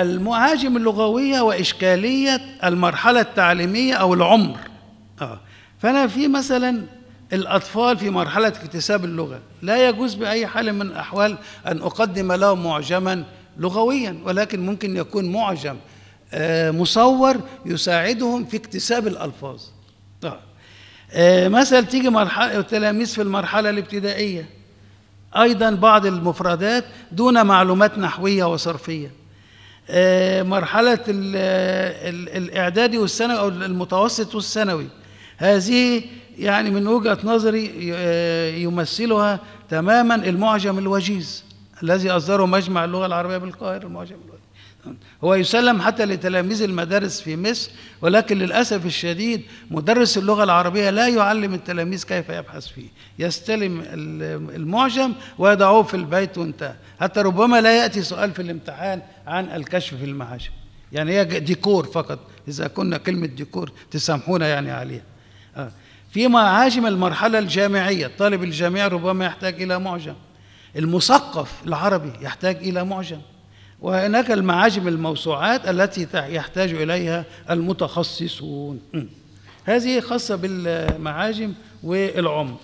المهاجم اللغوية وإشكالية المرحلة التعليمية أو العمر آه. فأنا في مثلا الأطفال في مرحلة اكتساب اللغة لا يجوز بأي حال من الأحوال أن أقدم لهم معجما لغويا ولكن ممكن يكون معجم آه، مصور يساعدهم في اكتساب الألفاظ آه. آه، مثلا تيجي مرحله التلاميذ في المرحله الابتدائيه ايضا بعض المفردات دون معلومات نحويه وصرفيه آه، مرحله الاعدادي والثانوي او المتوسط والثانوي هذه يعني من وجهه نظري آه، يمثلها تماما المعجم الوجيز الذي اصدره مجمع اللغه العربيه بالقاهره المعجم هو يسلم حتى لتلاميذ المدارس في مصر ولكن للأسف الشديد مدرس اللغة العربية لا يعلم التلاميذ كيف يبحث فيه يستلم المعجم ويضعه في البيت وانتهى حتى ربما لا يأتي سؤال في الامتحان عن الكشف في المعاجم يعني هي ديكور فقط إذا كنا كلمة ديكور تسامحونا يعني عليها آه. في معاجم المرحلة الجامعية الطالب الجامعي ربما يحتاج إلى معجم المثقف العربي يحتاج إلى معجم وهناك المعاجم الموسوعات التي يحتاج إليها المتخصصون هذه خاصة بالمعاجم والعمر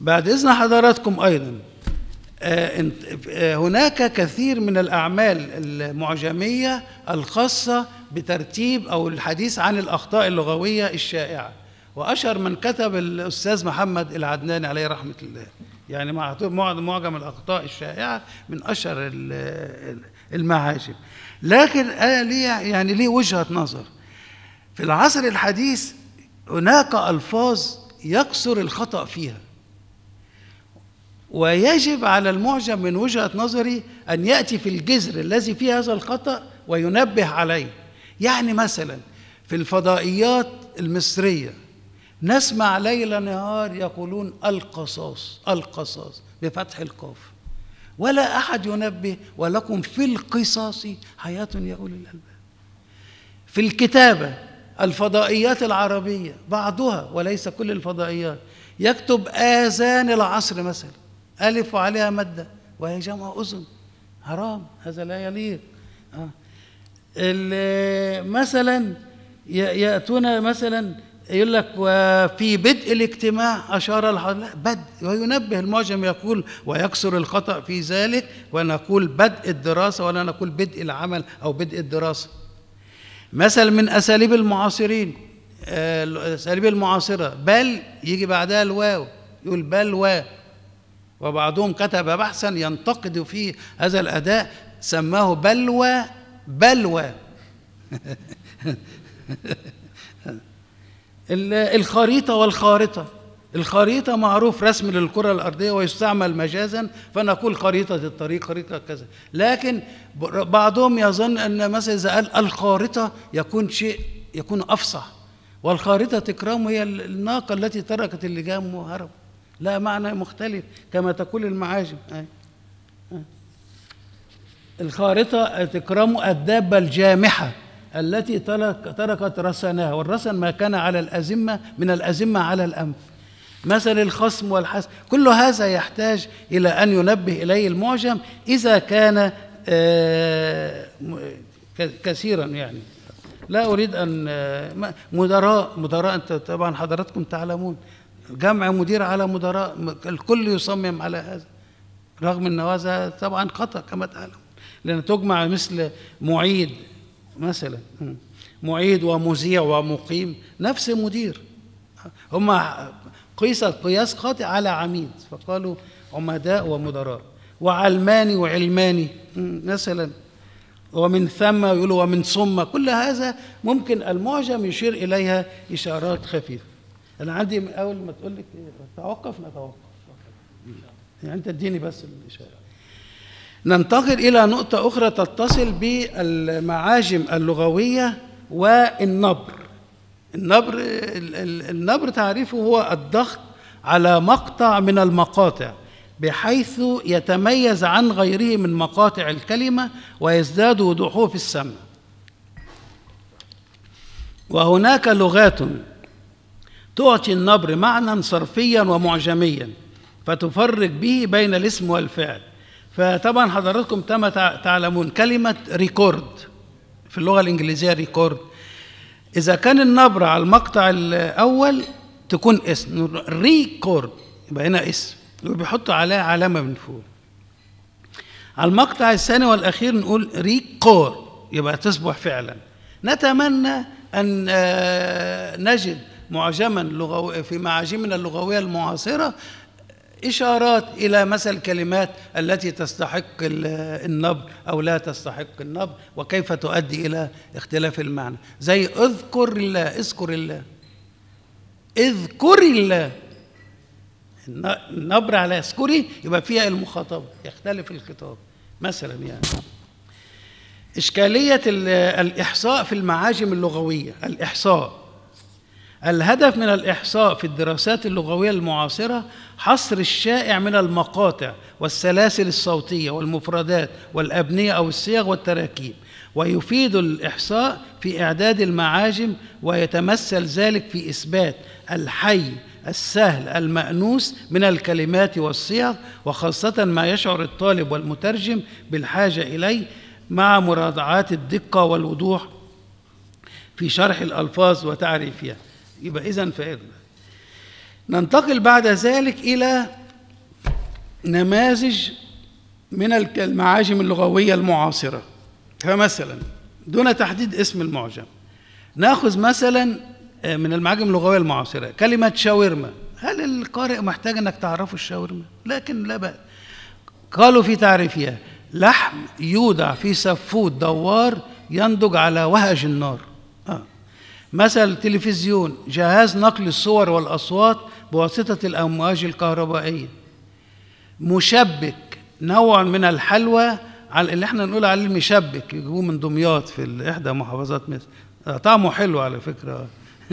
بعد إذن حضراتكم أيضا آه، آه، هناك كثير من الأعمال المعجمية الخاصة بترتيب أو الحديث عن الأخطاء اللغوية الشائعة وأشهر من كتب الأستاذ محمد العدناني عليه رحمة الله يعني معظم الأخطاء الشائعة من أشهر المعاجم لكن أنا ليه يعني ليه وجهة نظر في العصر الحديث هناك ألفاظ يكثر الخطأ فيها ويجب على المعجم من وجهة نظري أن يأتي في الجذر الذي فيه هذا الخطأ وينبه عليه يعني مثلا في الفضائيات المصرية نسمع ليل نهار يقولون القصاص القصاص بفتح القاف ولا أحد ينبه ولكم في القصاص حياة يا أولي الألباب في الكتابة الفضائيات العربية بعضها وليس كل الفضائيات يكتب آذان العصر مثلا ألف عليها مادة وهي جمع أذن حرام هذا لا يليق آه. مثلا يأتون مثلا يقول لك وفي بدء الاجتماع أشار الحضر بدء وينبه المعجم يقول ويكسر الخطأ في ذلك ونقول بدء الدراسة ولا نقول بدء العمل أو بدء الدراسة مثل من أساليب المعاصرين آه، أساليب المعاصرة بل يجي بعدها الواو يقول بل و وبعضهم كتب بحثا ينتقد فيه هذا الأداء سماه بلوى بلوى الخريطة والخارطة الخريطة معروف رسم للكرة الأرضية ويستعمل مجازا فنقول خريطة الطريق خريطة كذا لكن بعضهم يظن أن مثلا إذا قال الخارطة يكون شيء يكون أفصح والخارطة تكرام هي الناقة التي تركت اللجام وهرب لا معنى مختلف كما تقول المعاجم الخارطة تكرم الدابة الجامحة التي ترك تركت رسناها والرسن ما كان على الأزمة من الأزمة على الأنف مثل الخصم والحسن كل هذا يحتاج إلى أن ينبه إليه المعجم إذا كان آه، كثيرا يعني لا أريد أن آه، مدراء مدراء أنت طبعا حضراتكم تعلمون جمع مدير على مدراء الكل يصمم على هذا رغم أن هذا طبعا خطأ كما تعلم لأن تجمع مثل معيد مثلا معيد ومذيع ومقيم نفس مدير هم قيس قياس خاطئ على عميد فقالوا عمداء ومدراء وعلماني وعلماني مثلا ومن ثم يقول ومن ثم كل هذا ممكن المعجم يشير اليها اشارات خفيفه انا عندي اول ما تقول لك توقف نتوقف يعني انت اديني بس الاشاره ننتقل إلى نقطة أخرى تتصل بالمعاجم اللغوية والنبر النبر النبر تعريفه هو الضغط على مقطع من المقاطع بحيث يتميز عن غيره من مقاطع الكلمة ويزداد وضوحه في السمع وهناك لغات تعطي النبر معنى صرفيا ومعجميا فتفرق به بين الاسم والفعل فطبعا حضراتكم كما تعلمون كلمة ريكورد في اللغة الإنجليزية ريكورد إذا كان النبرة على المقطع الأول تكون اسم ريكورد يبقى هنا اسم وبيحطوا عليها علامة من فوق على المقطع الثاني والأخير نقول ريكور يبقى تصبح فعلا نتمنى أن آه، نجد معجما لغوي في معاجمنا اللغوية المعاصرة إشارات إلى مثل الكلمات التي تستحق النبر أو لا تستحق النبر وكيف تؤدي إلى اختلاف المعنى زي اذكر الله اذكر الله اذكر الله النبر على اذكري يبقى فيها المخاطبة يختلف الخطاب مثلا يعني إشكالية الإحصاء في المعاجم اللغوية الإحصاء الهدف من الإحصاء في الدراسات اللغوية المعاصرة حصر الشائع من المقاطع والسلاسل الصوتية والمفردات والأبنية أو الصيغ والتراكيب ويفيد الإحصاء في إعداد المعاجم ويتمثل ذلك في إثبات الحي السهل المأنوس من الكلمات والصيغ وخاصة ما يشعر الطالب والمترجم بالحاجة إليه مع مراجعات الدقة والوضوح في شرح الألفاظ وتعريفها يبقى إذا فعلنا ننتقل بعد ذلك إلى نماذج من المعاجم اللغوية المعاصرة فمثلا دون تحديد اسم المعجم ناخذ مثلا آه، من المعاجم اللغوية المعاصرة كلمة شاورما هل القارئ محتاج انك تعرفه الشاورما؟ لكن لا بأس قالوا في تعريفها لحم يوضع في سفود دوار ينضج على وهج النار آه. مثل تلفزيون جهاز نقل الصور والأصوات بواسطة الأمواج الكهربائية مشبك نوع من الحلوى على اللي احنا نقول عليه المشبك يجيبوه من دمياط في إحدى محافظات مصر آه، طعمه حلو على فكرة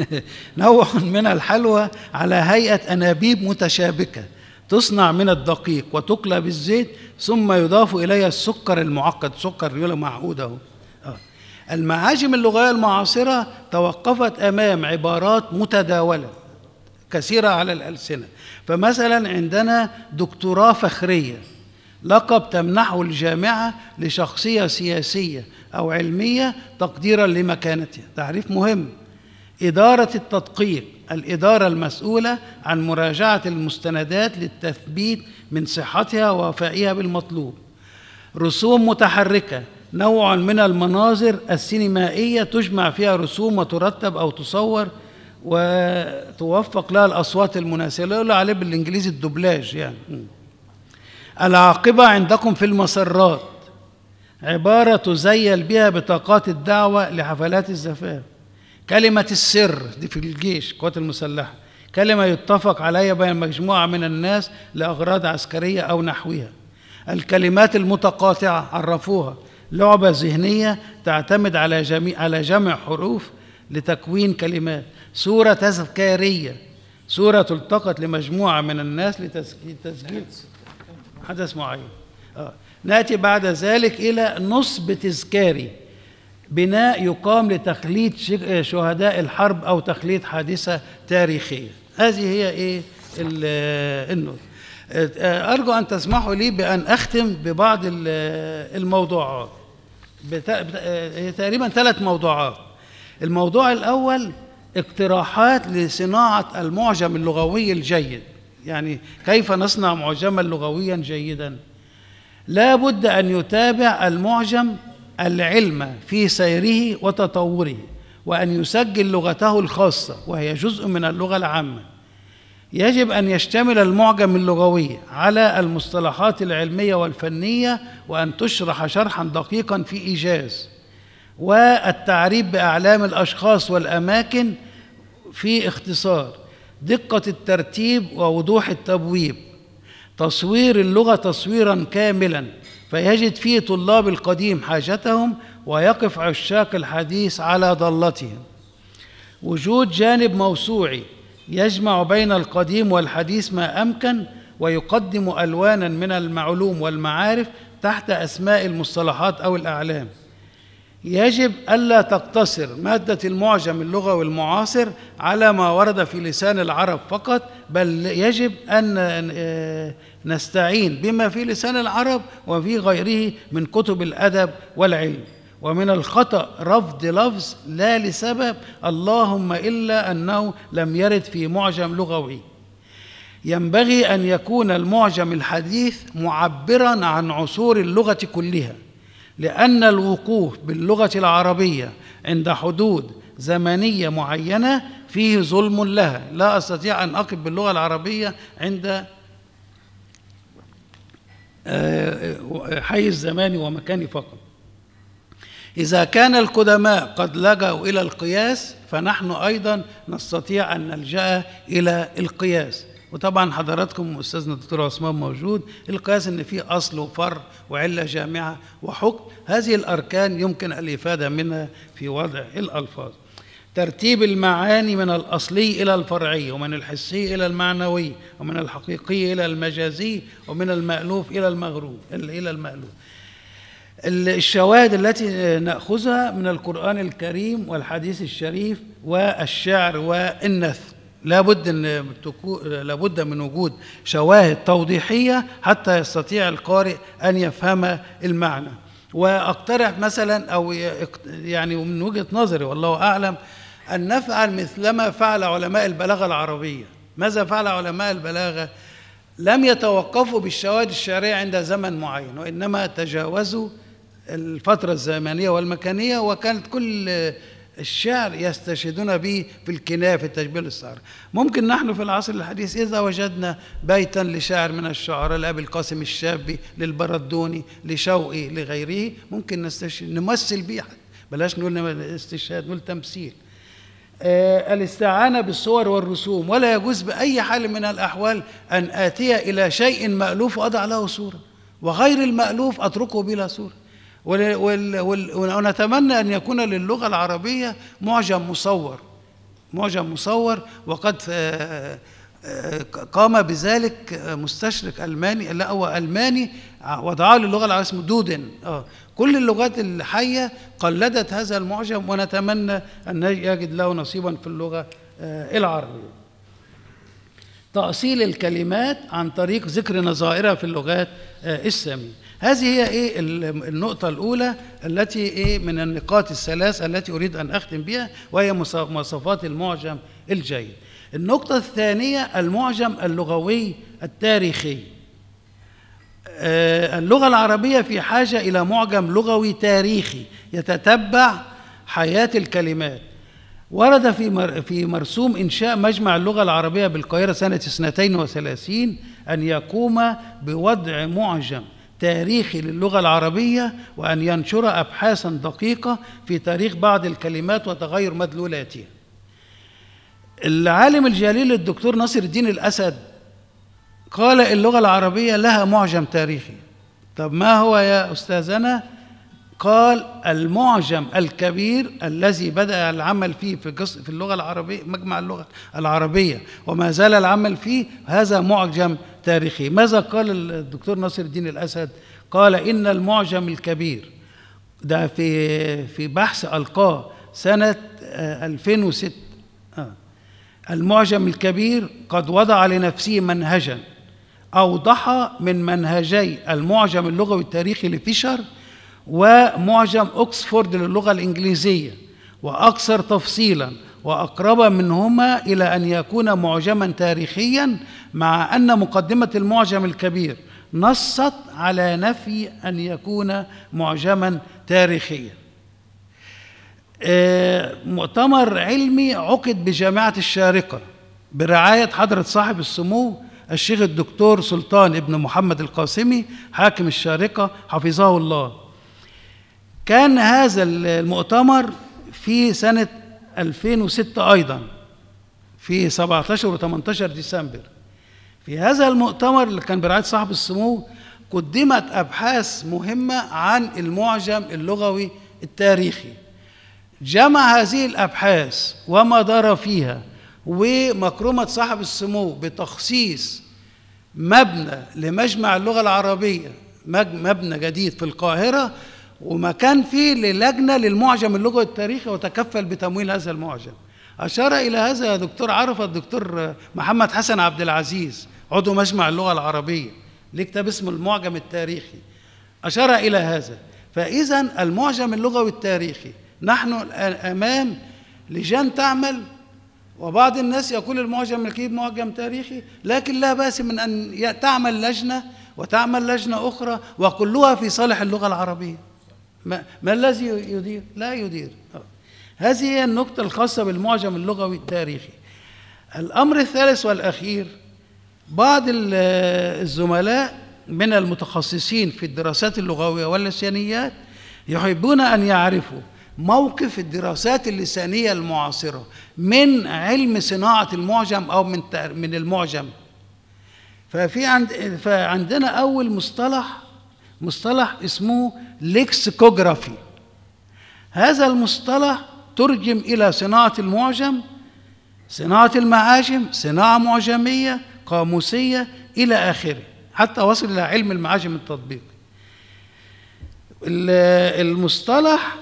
نوع من الحلوى على هيئة أنابيب متشابكة تصنع من الدقيق وتقلى بالزيت ثم يضاف إليها السكر المعقد سكر ريوله معقود أهو المعاجم اللغوية المعاصرة توقفت أمام عبارات متداولة كثيرة على الألسنة فمثلا عندنا دكتوراه فخرية لقب تمنحه الجامعة لشخصية سياسية أو علمية تقديرا لمكانتها تعريف مهم إدارة التدقيق الإدارة المسؤولة عن مراجعة المستندات للتثبيت من صحتها ووفائها بالمطلوب رسوم متحركة نوع من المناظر السينمائية تجمع فيها رسوم وترتب أو تصور وتوفق لها الأصوات المناسبة لا يقول عليه بالإنجليزي الدوبلاج يعني العاقبة عندكم في المسرات عبارة تزيل بها بطاقات الدعوة لحفلات الزفاف كلمة السر دي في الجيش القوات المسلحة كلمة يتفق عليها بين مجموعة من الناس لأغراض عسكرية أو نحوها الكلمات المتقاطعة عرفوها لعبة ذهنية تعتمد على جميع على جمع حروف لتكوين كلمات صورة تذكارية صورة تلتقط لمجموعة من الناس لتسجيل حدث معين آه. نأتي بعد ذلك إلى نصب تذكاري بناء يقام لتخليد آه، شهداء الحرب أو تخليد حادثة تاريخية هذه هي إيه آه، النوت أرجو أن تسمحوا لي بأن أختم ببعض الموضوعات تقريبا ثلاث موضوعات الموضوع الأول اقتراحات لصناعة المعجم اللغوي الجيد يعني كيف نصنع معجما لغويا جيدا لا بد أن يتابع المعجم العلم في سيره وتطوره وأن يسجل لغته الخاصة وهي جزء من اللغة العامة يجب أن يشتمل المعجم اللغوي على المصطلحات العلمية والفنية وأن تشرح شرحا دقيقا في إيجاز والتعريب بأعلام الأشخاص والأماكن في اختصار دقة الترتيب ووضوح التبويب تصوير اللغة تصويرا كاملا فيجد فيه طلاب القديم حاجتهم ويقف عشاق الحديث على ضالتهم وجود جانب موسوعي يجمع بين القديم والحديث ما امكن ويقدم الوانا من المعلوم والمعارف تحت اسماء المصطلحات او الاعلام يجب الا تقتصر ماده المعجم اللغوي المعاصر على ما ورد في لسان العرب فقط بل يجب ان نستعين بما في لسان العرب وفي غيره من كتب الادب والعلم ومن الخطأ رفض لفظ لا لسبب اللهم إلا أنه لم يرد في معجم لغوي ينبغي أن يكون المعجم الحديث معبرا عن عصور اللغة كلها لأن الوقوف باللغة العربية عند حدود زمنية معينة فيه ظلم لها لا أستطيع أن أقف باللغة العربية عند آه، حيز زماني ومكاني فقط إذا كان القدماء قد لجأوا إلى القياس فنحن أيضا نستطيع أن نلجأ إلى القياس وطبعا حضراتكم أستاذنا الدكتور عثمان موجود القياس إن في أصل وفرع وعلة جامعة وحكم هذه الأركان يمكن الإفادة منها في وضع الألفاظ ترتيب المعاني من الأصلي إلى الفرعي ومن الحسي إلى المعنوي ومن الحقيقي إلى المجازي ومن المألوف إلى المغروب إلى المألوف الشواهد التي ناخذها من القران الكريم والحديث الشريف والشعر والنثر لابد ان لابد من وجود شواهد توضيحيه حتى يستطيع القارئ ان يفهم المعنى واقترح مثلا او يعني من وجهه نظري والله اعلم ان نفعل مثلما فعل علماء البلاغه العربيه ماذا فعل علماء البلاغه لم يتوقفوا بالشواهد الشعريه عند زمن معين وانما تجاوزوا الفترة الزمنية والمكانية وكانت كل الشعر يستشهدون به في الكناية في التشبيه للسهر ممكن نحن في العصر الحديث إذا وجدنا بيتا لشاعر من الشعراء لأبي القاسم الشابي للبردوني لشوقي لغيره ممكن نستشهد نمثل به بلاش نقول استشهاد نقول تمثيل آه الاستعانة بالصور والرسوم ولا يجوز بأي حال من الأحوال أن آتي إلى شيء مألوف وأضع له صورة وغير المألوف أتركه بلا صورة ونتمنى أن يكون للغة العربية معجم مصور معجم مصور وقد قام بذلك مستشرق ألماني لا هو ألماني وضعه للغة العربية اسمه دودن آه كل اللغات الحية قلدت هذا المعجم ونتمنى أن يجد له نصيبا في اللغة آه، العربية تأصيل الكلمات عن طريق ذكر نظائرها في اللغات آه، السامية هذه هي ايه النقطه الاولى التي ايه من النقاط الثلاث التي اريد ان اختم بها وهي مواصفات المعجم الجيد النقطه الثانيه المعجم اللغوي التاريخي آه، اللغه العربيه في حاجه الى معجم لغوي تاريخي يتتبع حياه الكلمات ورد في في مرسوم إنشاء مجمع اللغة العربية بالقاهرة سنة 32 أن يقوم بوضع معجم تاريخي للغة العربية وأن ينشر أبحاثا دقيقة في تاريخ بعض الكلمات وتغير مدلولاتها العالم الجليل الدكتور ناصر الدين الأسد قال اللغة العربية لها معجم تاريخي طب ما هو يا أستاذنا قال المعجم الكبير الذي بدأ العمل فيه في في اللغة العربية مجمع اللغة العربية وما زال العمل فيه هذا معجم تاريخي ماذا قال الدكتور ناصر الدين الأسد قال إن المعجم الكبير ده في في بحث ألقاه سنة 2006 آه، آه. المعجم الكبير قد وضع لنفسه منهجا أوضح من منهجي المعجم اللغوي التاريخي لفيشر ومعجم أكسفورد للغة الإنجليزية وأكثر تفصيلا وأقرب منهما إلى أن يكون معجما تاريخيا مع أن مقدمة المعجم الكبير نصت على نفي أن يكون معجما تاريخيا آه، مؤتمر علمي عقد بجامعة الشارقة برعاية حضرة صاحب السمو الشيخ الدكتور سلطان ابن محمد القاسمي حاكم الشارقة حفظه الله كان هذا المؤتمر في سنة 2006 أيضا في 17 و 18 ديسمبر في هذا المؤتمر اللي كان برعاية صاحب السمو قدمت أبحاث مهمة عن المعجم اللغوي التاريخي جمع هذه الأبحاث وما دار فيها ومكرمة صاحب السمو بتخصيص مبنى لمجمع اللغة العربية مبنى جديد في القاهرة ومكان فيه للجنة للمعجم اللغوي التاريخي وتكفل بتمويل هذا المعجم أشار إلى هذا دكتور عرفة الدكتور محمد حسن عبد العزيز عضو مجمع اللغة العربية ليه كتاب اسمه المعجم التاريخي أشار إلى هذا فإذا المعجم اللغوي التاريخي نحن أمام لجان تعمل وبعض الناس يقول المعجم الكبير معجم تاريخي لكن لا بأس من أن تعمل لجنة وتعمل لجنة أخرى وكلها في صالح اللغة العربية ما, ما الذي يدير لا يدير هذه هي النقطة الخاصة بالمعجم اللغوي التاريخي الأمر الثالث والأخير بعض الزملاء من المتخصصين في الدراسات اللغوية واللسانيات يحبون أن يعرفوا موقف الدراسات اللسانية المعاصرة من علم صناعة المعجم أو من من المعجم ففي عند فعندنا أول مصطلح مصطلح اسمه ليكسيكوغرافي هذا المصطلح ترجم إلى صناعة المعجم صناعة المعاجم صناعة معجمية قاموسية إلى آخره حتى وصل إلى علم المعاجم التطبيقي المصطلح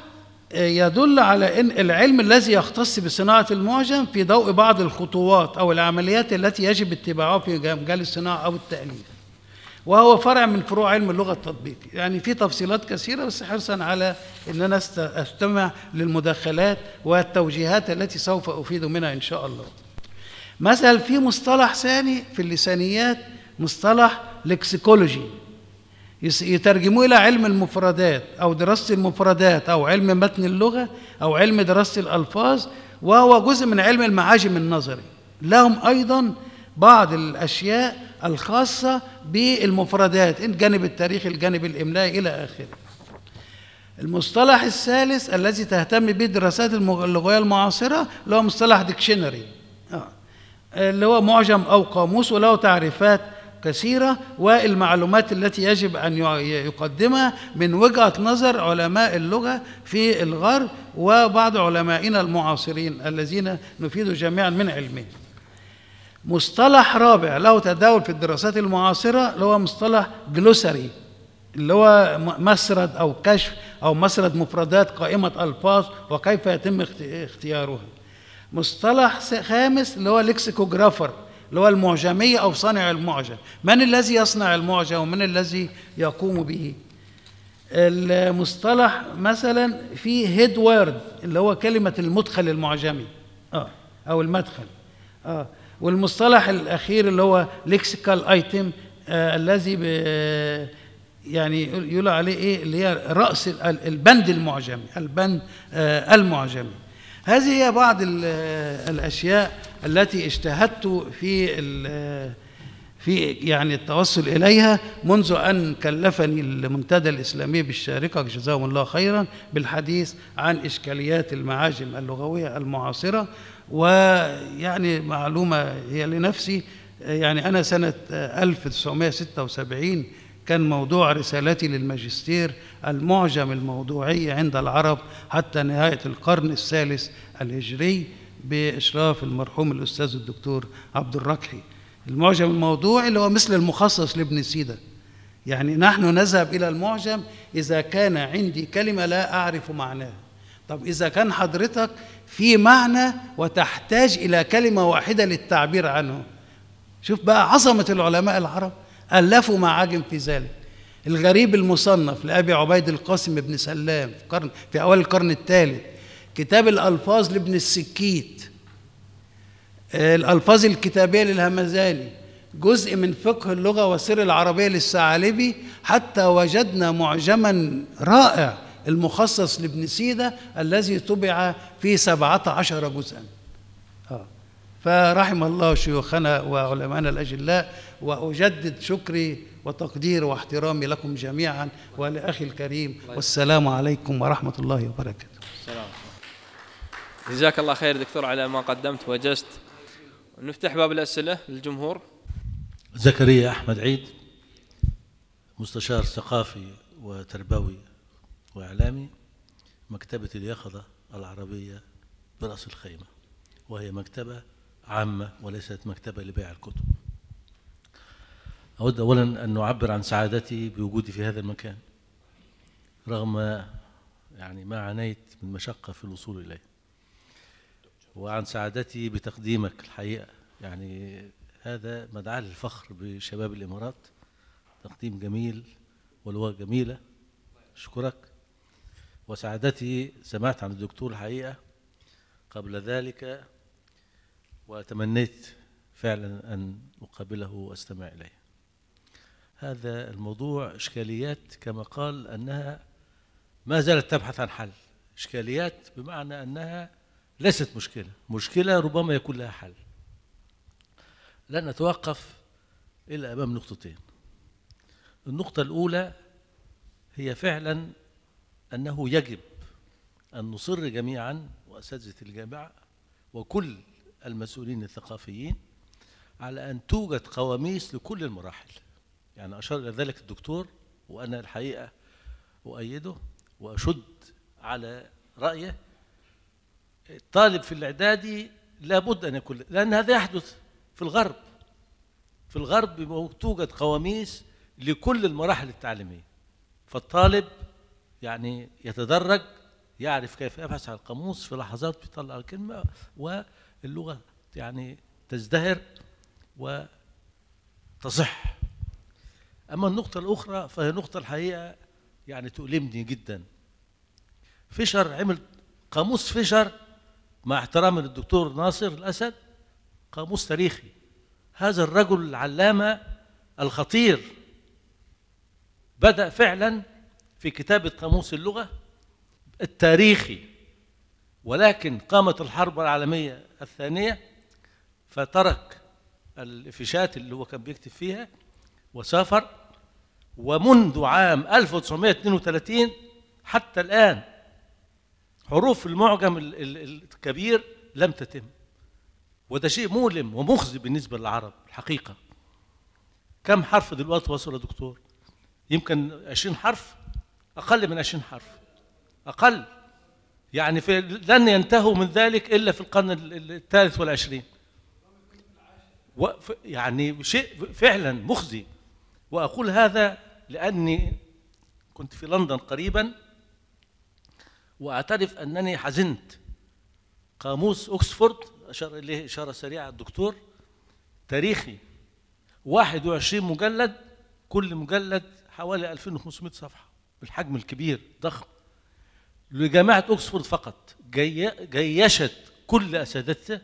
يدل على ان العلم الذي يختص بصناعه المعجم في ضوء بعض الخطوات او العمليات التي يجب اتباعها في مجال الصناعه او التاليف وهو فرع من فروع علم اللغة التطبيقي يعني في تفصيلات كثيرة بس حرصا على أن أنا أستمع للمداخلات والتوجيهات التي سوف أفيد منها إن شاء الله مثلا في مصطلح ثاني في اللسانيات مصطلح لكسيكولوجي يترجموه إلى علم المفردات أو دراسة المفردات أو علم متن اللغة أو علم دراسة الألفاظ وهو جزء من علم المعاجم النظري لهم أيضاً بعض الأشياء الخاصة بالمفردات الجانب التاريخي الجانب الإملائي إلى آخره المصطلح الثالث الذي تهتم به الدراسات اللغوية المعاصرة اللي هو مصطلح ديكشنري آه. اللي هو معجم أو قاموس وله تعريفات كثيرة والمعلومات التي يجب أن يقدمها من وجهة نظر علماء اللغة في الغرب وبعض علمائنا المعاصرين الذين نفيد جميعا من علمهم مصطلح رابع له تداول في الدراسات المعاصرة اللي هو مصطلح جلوسري اللي هو مسرد أو كشف أو مسرد مفردات قائمة ألفاظ وكيف يتم اختيارها مصطلح خامس اللي هو لكسيكوجرافر اللي هو المعجمية أو صانع المعجم من الذي يصنع المعجم ومن الذي يقوم به المصطلح مثلا في هيد وورد اللي هو كلمة المدخل المعجمي آه أو المدخل آه والمصطلح الأخير اللي هو ليكسيكال ايتم آه، الذي آه، يعني يقول عليه إيه اللي هي رأس البند المعجمي البند آه، المعجمي هذه هي بعض الأشياء التي اجتهدت في في يعني التوصل إليها منذ أن كلفني المنتدى الإسلامي بالشارقة جزاهم الله خيرا بالحديث عن إشكاليات المعاجم اللغوية المعاصرة ويعني معلومة هي لنفسي يعني أنا سنة 1976 كان موضوع رسالتي للماجستير المعجم الموضوعي عند العرب حتى نهاية القرن الثالث الهجري بإشراف المرحوم الأستاذ الدكتور عبد الركحي المعجم الموضوعي اللي هو مثل المخصص لابن سيدة يعني نحن نذهب إلى المعجم إذا كان عندي كلمة لا أعرف معناها طب إذا كان حضرتك في معنى وتحتاج إلى كلمة واحدة للتعبير عنه شوف بقى عظمة العلماء العرب ألفوا معاجم في ذلك الغريب المصنف لأبي عبيد القاسم بن سلام في, قرن في أول القرن الثالث كتاب الألفاظ لابن السكيت الألفاظ الكتابية للهمزاني جزء من فقه اللغة وسر العربية للثعالبي حتى وجدنا معجما رائع المخصص لابن سيدة الذي طبع في سبعة عشر جزءا آه. فرحم الله شيوخنا وعلمائنا الأجلاء وأجدد شكري وتقديري واحترامي لكم جميعا ولأخي الكريم والسلام عليكم ورحمة الله وبركاته السلام جزاك الله خير دكتور على ما قدمت وجزت نفتح باب الأسئلة للجمهور زكريا أحمد عيد مستشار ثقافي وتربوي وإعلامي مكتبة اليقظة العربية برأس الخيمة وهي مكتبة عامة وليست مكتبة لبيع الكتب أود أولا أن أعبر عن سعادتي بوجودي في هذا المكان رغم يعني ما عانيت من مشقة في الوصول إليه وعن سعادتي بتقديمك الحقيقة يعني هذا مدعاة للفخر بشباب الإمارات تقديم جميل ولغة جميلة أشكرك وسعادتي سمعت عن الدكتور الحقيقة قبل ذلك وتمنيت فعلا أن أقابله وأستمع إليه هذا الموضوع إشكاليات كما قال أنها ما زالت تبحث عن حل إشكاليات بمعنى أنها ليست مشكلة مشكلة ربما يكون لها حل لن نتوقف إلا أمام نقطتين النقطة الأولى هي فعلا أنه يجب أن نصر جميعا وأساتذة الجامعة وكل المسؤولين الثقافيين على أن توجد قواميس لكل المراحل يعني أشار إلى ذلك الدكتور وأنا الحقيقة أؤيده وأشد على رأيه الطالب في الإعدادي لابد أن يكون لأن هذا يحدث في الغرب في الغرب توجد قواميس لكل المراحل التعليمية فالطالب يعني يتدرج يعرف كيف يبحث عن القاموس في لحظات بيطلع الكلمة واللغة يعني تزدهر وتصح أما النقطة الأخرى فهي نقطة الحقيقة يعني تؤلمني جدا فيشر عمل قاموس فيشر مع احترامي للدكتور ناصر الأسد قاموس تاريخي هذا الرجل العلامة الخطير بدأ فعلا في كتابة قاموس اللغة التاريخي ولكن قامت الحرب العالمية الثانية فترك الافيشات اللي هو كان بيكتب فيها وسافر ومنذ عام 1932 حتى الآن حروف المعجم الكبير لم تتم وده شيء مؤلم ومخزي بالنسبة للعرب الحقيقة كم حرف دلوقتي وصل يا دكتور يمكن 20 حرف أقل من 20 حرف أقل يعني في لن ينتهوا من ذلك إلا في القرن الثالث والعشرين يعني شيء فعلا مخزي وأقول هذا لأني كنت في لندن قريبا وأعترف أنني حزنت قاموس أكسفورد أشار إليه إشارة سريعة الدكتور تاريخي 21 مجلد كل مجلد حوالي 2500 صفحة بالحجم الكبير ضخم لجامعة أكسفورد فقط جي جيشت كل أساتذته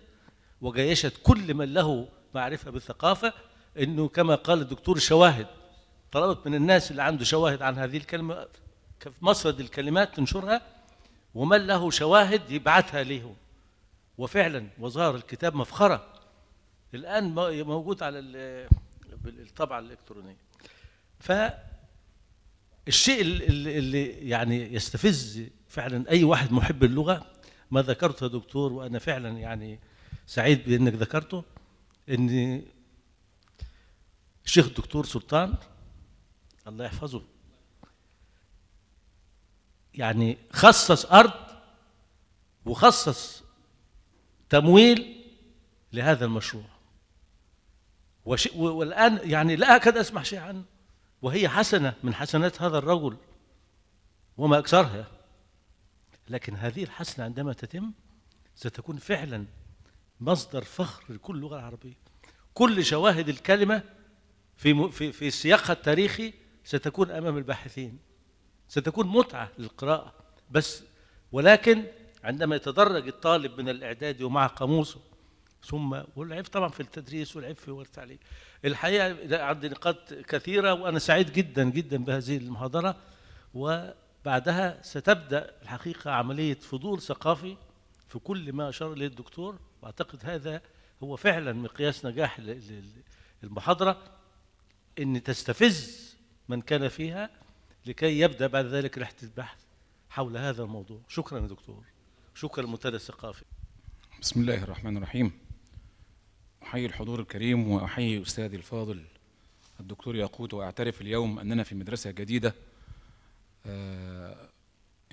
وجيشت كل من له معرفة بالثقافة أنه كما قال الدكتور الشواهد طلبت من الناس اللي عنده شواهد عن هذه الكلمة في مصرد الكلمات تنشرها ومن له شواهد يبعثها ليهم وفعلا وظهر الكتاب مفخرة الآن موجود على الطبعة الإلكترونية ف الشيء اللي يعني يستفز فعلا اي واحد محب اللغه ما ذكرته يا دكتور وانا فعلا يعني سعيد بانك ذكرته ان الشيخ الدكتور سلطان الله يحفظه يعني خصص ارض وخصص تمويل لهذا المشروع والان يعني لا اكاد اسمع شيء عنه وهي حسنة من حسنات هذا الرجل وما أكثرها لكن هذه الحسنة عندما تتم ستكون فعلا مصدر فخر لكل اللغة العربية كل شواهد الكلمة في في في سياقها التاريخي ستكون أمام الباحثين ستكون متعة للقراءة بس ولكن عندما يتدرج الطالب من الإعدادي ومع قاموسه ثم والعيب طبعا في التدريس والعيب في التعليم الحقيقه عندي نقاط كثيره وانا سعيد جدا جدا بهذه المحاضره وبعدها ستبدا الحقيقه عمليه فضول ثقافي في كل ما اشار اليه الدكتور واعتقد هذا هو فعلا مقياس نجاح المحاضره ان تستفز من كان فيها لكي يبدا بعد ذلك رحله البحث حول هذا الموضوع شكرا يا دكتور شكرا للمنتدى الثقافي بسم الله الرحمن الرحيم أحيي الحضور الكريم وأحيي أستاذي الفاضل الدكتور ياقوت وأعترف اليوم أننا في مدرسة جديدة آه،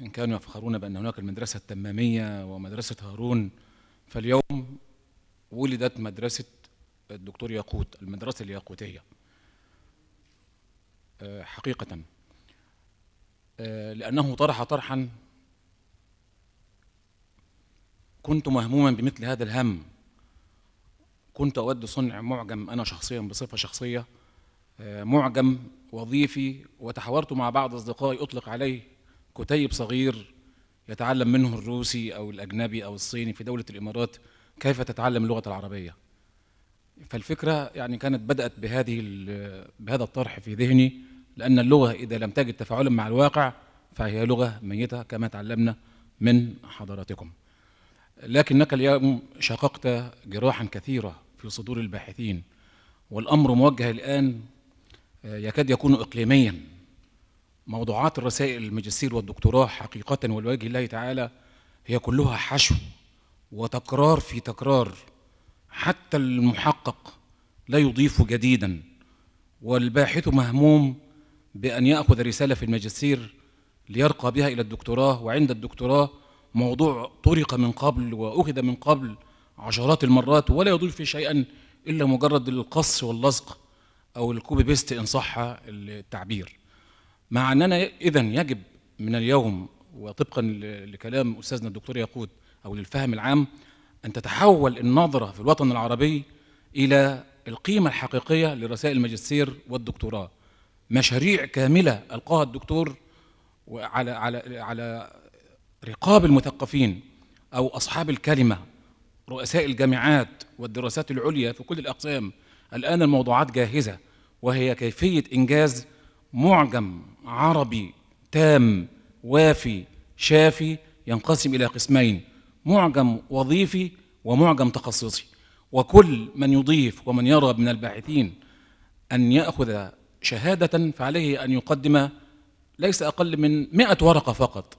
إن كانوا يفخرون بأن هناك المدرسة التمامية ومدرسة هارون فاليوم ولدت مدرسة الدكتور ياقوت المدرسة الياقوتية آه، حقيقة آه، لأنه طرح طرحا كنت مهموما بمثل هذا الهم كنت أود صنع معجم أنا شخصيا بصفة شخصية آه، معجم وظيفي وتحاورت مع بعض أصدقائي أطلق عليه كتيب صغير يتعلم منه الروسي أو الأجنبي أو الصيني في دولة الإمارات كيف تتعلم اللغة العربية فالفكرة يعني كانت بدأت بهذه بهذا الطرح في ذهني لأن اللغة إذا لم تجد تفاعلا مع الواقع فهي لغة ميتة كما تعلمنا من حضراتكم لكنك اليوم شققت جراحا كثيرة في صدور الباحثين والأمر موجه الآن آه، يكاد يكون إقليميا موضوعات الرسائل الماجستير والدكتوراه حقيقة والواجه الله تعالى هي كلها حشو وتكرار في تكرار حتى المحقق لا يضيف جديدا والباحث مهموم بأن يأخذ رسالة في الماجستير ليرقى بها إلى الدكتوراه وعند الدكتوراه موضوع طرق من قبل وأخذ من قبل عشرات المرات ولا يضيف شيئا إلا مجرد القص واللصق أو الكوبي بيست إن صح التعبير مع أننا إذا يجب من اليوم وطبقا لكلام أستاذنا الدكتور يقود أو للفهم العام أن تتحول النظرة في الوطن العربي إلى القيمة الحقيقية لرسائل الماجستير والدكتوراه مشاريع كاملة ألقاها الدكتور وعلى على على رقاب المثقفين أو أصحاب الكلمة رؤساء الجامعات والدراسات العليا في كل الأقسام الآن الموضوعات جاهزة وهي كيفية إنجاز معجم عربي تام وافي شافي ينقسم إلى قسمين معجم وظيفي ومعجم تخصصي وكل من يضيف ومن يرى من الباحثين أن يأخذ شهادة فعليه أن يقدم ليس أقل من مئة ورقة فقط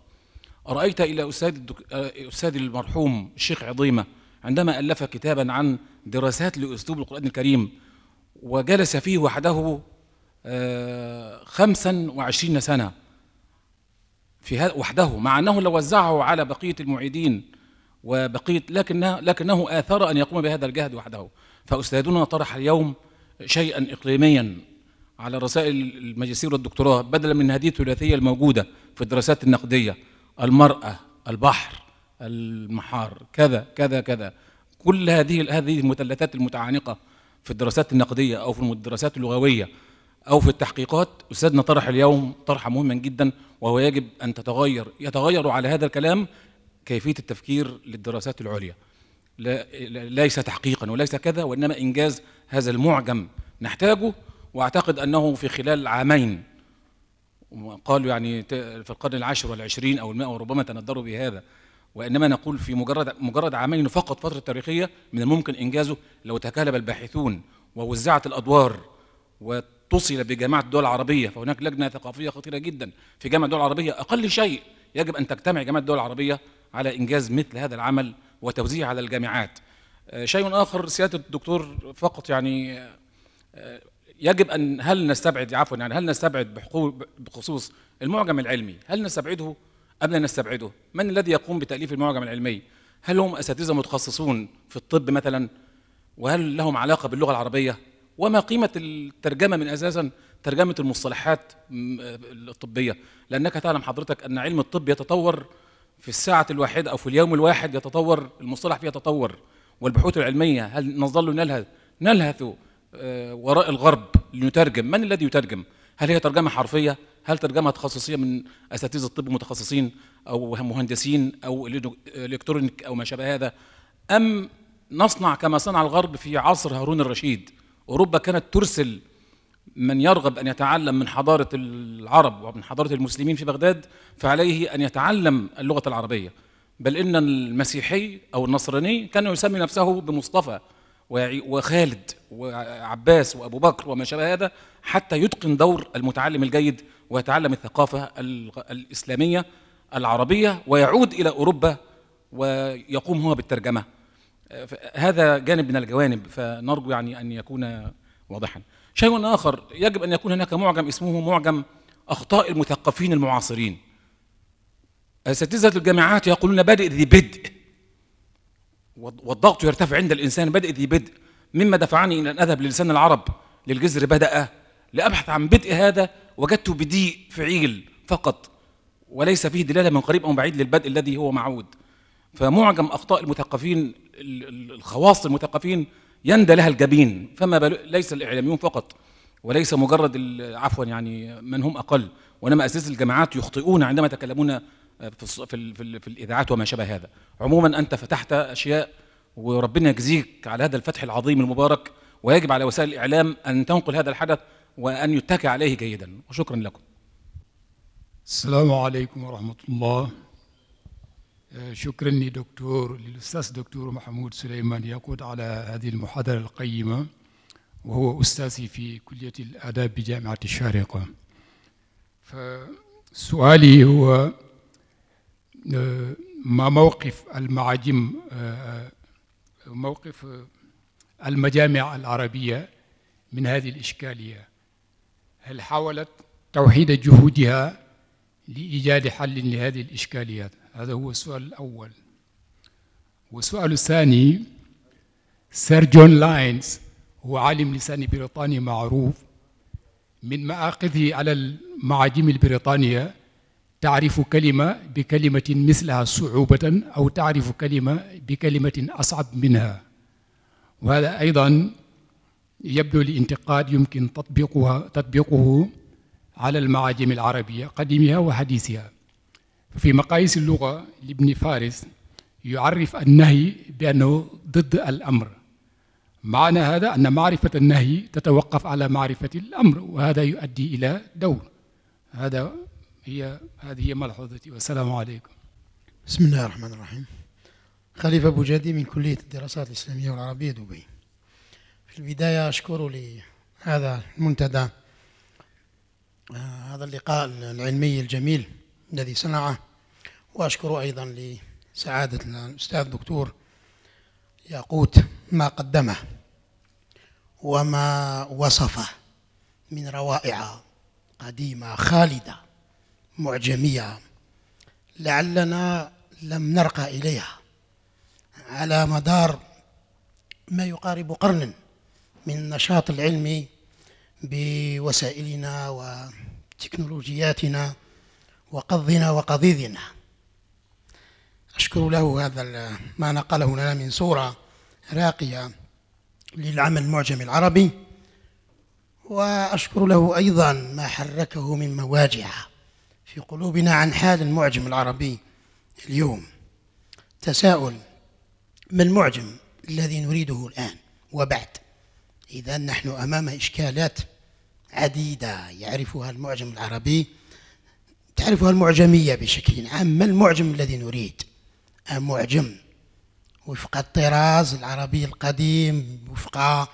ارايت إلى أستاذ, الدك... آه، أستاذ المرحوم الشيخ عظيمة عندما ألف كتابا عن دراسات لأسلوب القرآن الكريم وجلس فيه وحده آه، خمسا وعشرين سنة في وحده مع أنه لو وزعه على بقية المعيدين وبقية لكنه, لكنه آثر أن يقوم بهذا الجهد وحده فأستاذنا طرح اليوم شيئا إقليميا على رسائل الماجستير والدكتوراه بدلا من هذه الثلاثية الموجودة في الدراسات النقدية المرأة البحر المحار كذا كذا كذا كل هذه هذه المثلثات المتعانقه في الدراسات النقديه او في الدراسات اللغويه او في التحقيقات استاذنا طرح اليوم طرحه مهما جدا وهو يجب ان تتغير يتغير على هذا الكلام كيفيه التفكير للدراسات العليا لا ليس تحقيقا وليس كذا وانما انجاز هذا المعجم نحتاجه واعتقد انه في خلال عامين قالوا يعني في القرن العاشر والعشرين او المائه وربما تندروا بهذا وإنما نقول في مجرد مجرد عامين فقط فترة تاريخية من الممكن إنجازه لو تكالب الباحثون ووزعت الأدوار واتصل بجامعة الدول العربية فهناك لجنة ثقافية خطيرة جدا في جامعة الدول العربية أقل شيء يجب أن تجتمع جامعة الدول العربية على إنجاز مثل هذا العمل وتوزيعه على الجامعات آه، شيء آخر سيادة الدكتور فقط يعني آه، يجب أن هل نستبعد عفوا يعني هل نستبعد بخصوص المعجم العلمي هل نستبعده قبل أن نستبعده من الذي يقوم بتأليف المعجم العلمي هل هم أساتذة متخصصون في الطب مثلا وهل لهم علاقة باللغة العربية وما قيمة الترجمة من أساسا ترجمة المصطلحات الطبية لأنك تعلم حضرتك أن علم الطب يتطور في الساعة الواحدة أو في اليوم الواحد يتطور المصطلح فيه يتطور والبحوث العلمية هل نظل نلهث نلهث آه، وراء الغرب لنترجم من الذي يترجم هل هي ترجمة حرفية هل ترجمها تخصصيه من اساتذه الطب متخصصين او مهندسين او الكترونيك او ما شابه هذا ام نصنع كما صنع الغرب في عصر هارون الرشيد اوروبا كانت ترسل من يرغب ان يتعلم من حضاره العرب ومن حضاره المسلمين في بغداد فعليه ان يتعلم اللغه العربيه بل ان المسيحي او النصراني كان يسمي نفسه بمصطفى وخالد وعباس وابو بكر وما شابه هذا حتى يتقن دور المتعلم الجيد ويتعلم الثقافة الإسلامية العربية ويعود إلى أوروبا ويقوم هو بالترجمة هذا جانب من الجوانب فنرجو يعني أن يكون واضحا شيء آخر يجب أن يكون هناك معجم اسمه معجم أخطاء المثقفين المعاصرين أساتذة الجامعات يقولون بادئ ذي بدء والضغط يرتفع عند الإنسان بادئ ذي بدء مما دفعني إلى أن أذهب للسان العرب للجزر بدأ لأبحث عن بدء هذا وجدت بديء فعيل فقط وليس فيه دلالة من قريب أو بعيد للبدء الذي هو معود فمعجم أخطاء المثقفين الخواص المثقفين يندى لها الجبين فما ليس الإعلاميون فقط وليس مجرد عفوا يعني من هم أقل وإنما أساتذة الجامعات يخطئون عندما يتكلمون في, في, في, في الإذاعات وما شابه هذا عموما أنت فتحت أشياء وربنا يجزيك على هذا الفتح العظيم المبارك ويجب على وسائل الإعلام أن تنقل هذا الحدث وأن يتكى عليه جيدا وشكرا لكم السلام عليكم ورحمة الله آه، شكرا لدكتور للأستاذ دكتور محمود سليمان يقود على هذه المحاضرة القيمة وهو أستاذي في كلية الآداب بجامعة الشارقة فسؤالي هو آه، ما موقف المعاجم آه، موقف المجامع العربية من هذه الإشكالية هل حاولت توحيد جهودها لإيجاد حل لهذه الإشكاليات هذا هو السؤال الأول والسؤال الثاني سير جون لاينز هو عالم لسان بريطاني معروف من مآخذه على المعاجم البريطانية تعرف كلمة بكلمة مثلها صعوبة أو تعرف كلمة بكلمة أصعب منها وهذا أيضا يبدو الانتقاد يمكن تطبيقها تطبيقه على المعاجم العربية قديمها وحديثها في مقاييس اللغة لابن فارس يعرف النهي بأنه ضد الأمر معنى هذا أن معرفة النهي تتوقف على معرفة الأمر وهذا يؤدي إلى دور هذا هي هذه هي ملحوظتي والسلام عليكم بسم الله الرحمن الرحيم خليفة أبو جدي من كلية الدراسات الإسلامية والعربية دبي في البداية أشكر لهذا المنتدى آه، هذا اللقاء العلمي الجميل الذي صنعه وأشكر أيضا لسعادة الأستاذ الدكتور ياقوت ما قدمه وما وصفه من روائع قديمة خالدة معجمية لعلنا لم نرقى إليها على مدار ما يقارب قرن من النشاط العلمي بوسائلنا وتكنولوجياتنا وقضنا وقضيذنا أشكر له هذا ما نقله لنا من صورة راقية للعمل المعجم العربي وأشكر له أيضا ما حركه من مواجع في قلوبنا عن حال المعجم العربي اليوم تساؤل ما المعجم الذي نريده الآن وبعد إذا نحن أمام إشكالات عديدة يعرفها المعجم العربي تعرفها المعجمية بشكل عام ما المعجم الذي نريد معجم وفق الطراز العربي القديم وفق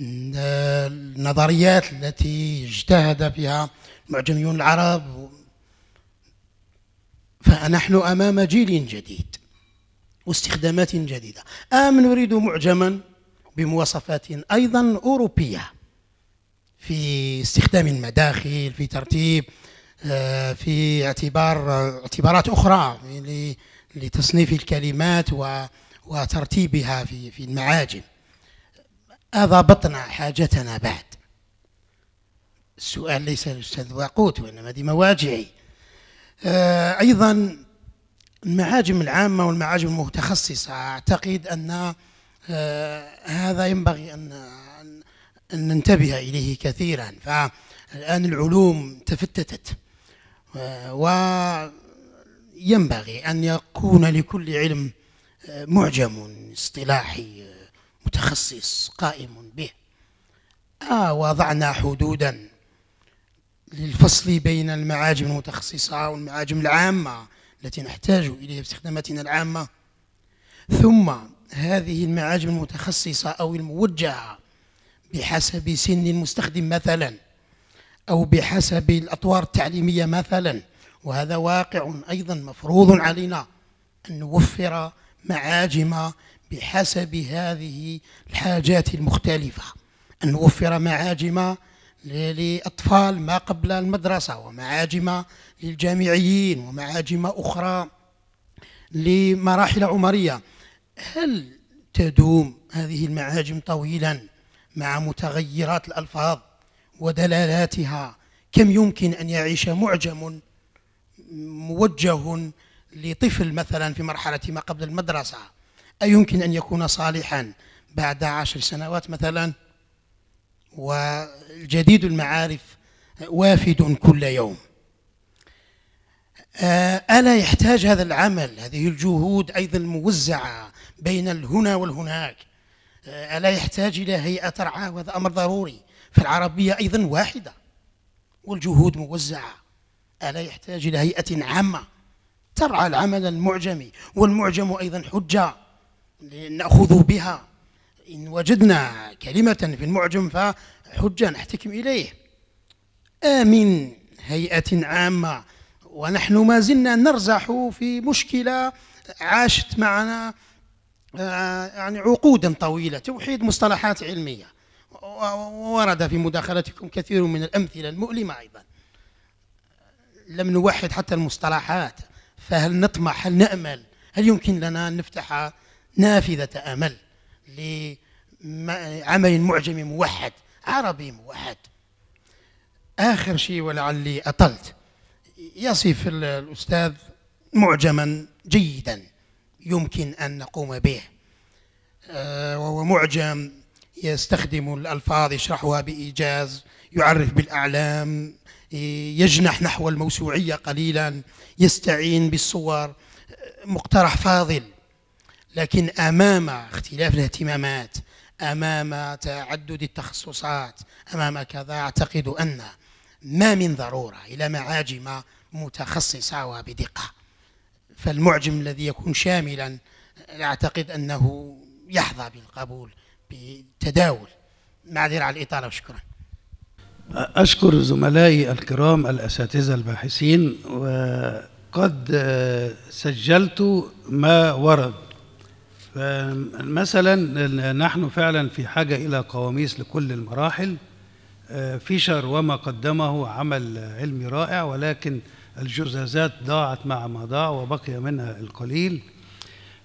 النظريات التي اجتهد فيها معجميون العرب فنحن أمام جيل جديد واستخدامات جديدة أم نريد معجما بمواصفات أيضا أوروبية في استخدام المداخل في ترتيب آه، في اعتبار اعتبارات أخرى لتصنيف الكلمات وترتيبها في في المعاجم هذا بطن حاجتنا بعد السؤال ليس الأستاذ واقوت وإنما دي مواجعي آه، أيضا المعاجم العامة والمعاجم المتخصصة أعتقد أن آه، هذا ينبغي أن أن ننتبه إليه كثيرا فالآن العلوم تفتتت وينبغي أن يكون لكل علم آه، معجم اصطلاحي آه، متخصص قائم به آه وضعنا حدودا للفصل بين المعاجم المتخصصة والمعاجم العامة التي نحتاج إليها في استخداماتنا العامة ثم هذه المعاجم المتخصصة أو الموجهة بحسب سن المستخدم مثلا أو بحسب الأطوار التعليمية مثلا وهذا واقع أيضا مفروض علينا أن نوفر معاجم بحسب هذه الحاجات المختلفة أن نوفر معاجم لأطفال ما قبل المدرسة ومعاجم للجامعيين ومعاجم أخرى لمراحل عمرية هل تدوم هذه المعاجم طويلا مع متغيرات الألفاظ ودلالاتها كم يمكن أن يعيش معجم موجه لطفل مثلا في مرحلة ما قبل المدرسة أيمكن أن يكون صالحا بعد عشر سنوات مثلا وجديد المعارف وافد كل يوم آه، ألا يحتاج هذا العمل هذه الجهود أيضا الموزعة بين الهنا والهناك آه، ألا يحتاج إلى هيئة ترعاه وهذا أمر ضروري فالعربية أيضا واحدة والجهود موزعة ألا يحتاج إلى هيئة عامة ترعى العمل المعجم والمعجم أيضا حجة نأخذ بها إن وجدنا كلمة في المعجم فحجة نحتكم إليه آمن هيئة عامة ونحن ما زلنا نرزح في مشكلة عاشت معنا آه، يعني عقودا طويلة توحيد مصطلحات علمية ورد في مداخلتكم كثير من الأمثلة المؤلمة أيضا لم نوحد حتى المصطلحات فهل نطمح هل نأمل هل يمكن لنا أن نفتح نافذة أمل لعمل معجم موحد عربي موحد آخر شيء ولعلي أطلت يصف الأستاذ معجما جيدا يمكن أن نقوم به آه، وهو معجم يستخدم الألفاظ يشرحها بإيجاز يعرف بالأعلام يجنح نحو الموسوعية قليلا يستعين بالصور مقترح فاضل لكن أمام اختلاف الاهتمامات أمام تعدد التخصصات أمام كذا أعتقد أن ما من ضرورة إلى معاجم متخصصة وبدقة فالمعجم الذي يكون شاملا أعتقد أنه يحظى بالقبول بالتداول معذرة على الإطالة وشكرا أشكر زملائي الكرام الأساتذة الباحثين وقد آه، سجلت ما ورد مثلا نحن فعلا في حاجة إلى قواميس لكل المراحل آه، فيشر وما قدمه عمل علمي رائع ولكن الجزازات ضاعت مع ما ضاع وبقي منها القليل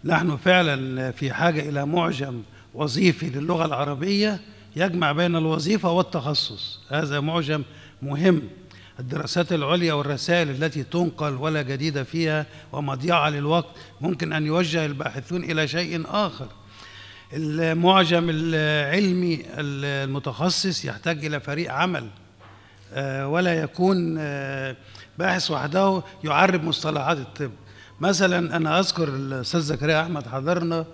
نحن فعلا في حاجة إلى معجم وظيفي للغة العربية يجمع بين الوظيفة والتخصص هذا معجم مهم الدراسات العليا والرسائل التي تنقل ولا جديدة فيها ومضيعة للوقت ممكن أن يوجه الباحثون إلى شيء آخر المعجم العلمي المتخصص يحتاج إلى فريق عمل آه، ولا يكون آه، باحث وحده يعرب مصطلحات الطب مثلا انا اذكر الاستاذ زكريا احمد حضرنا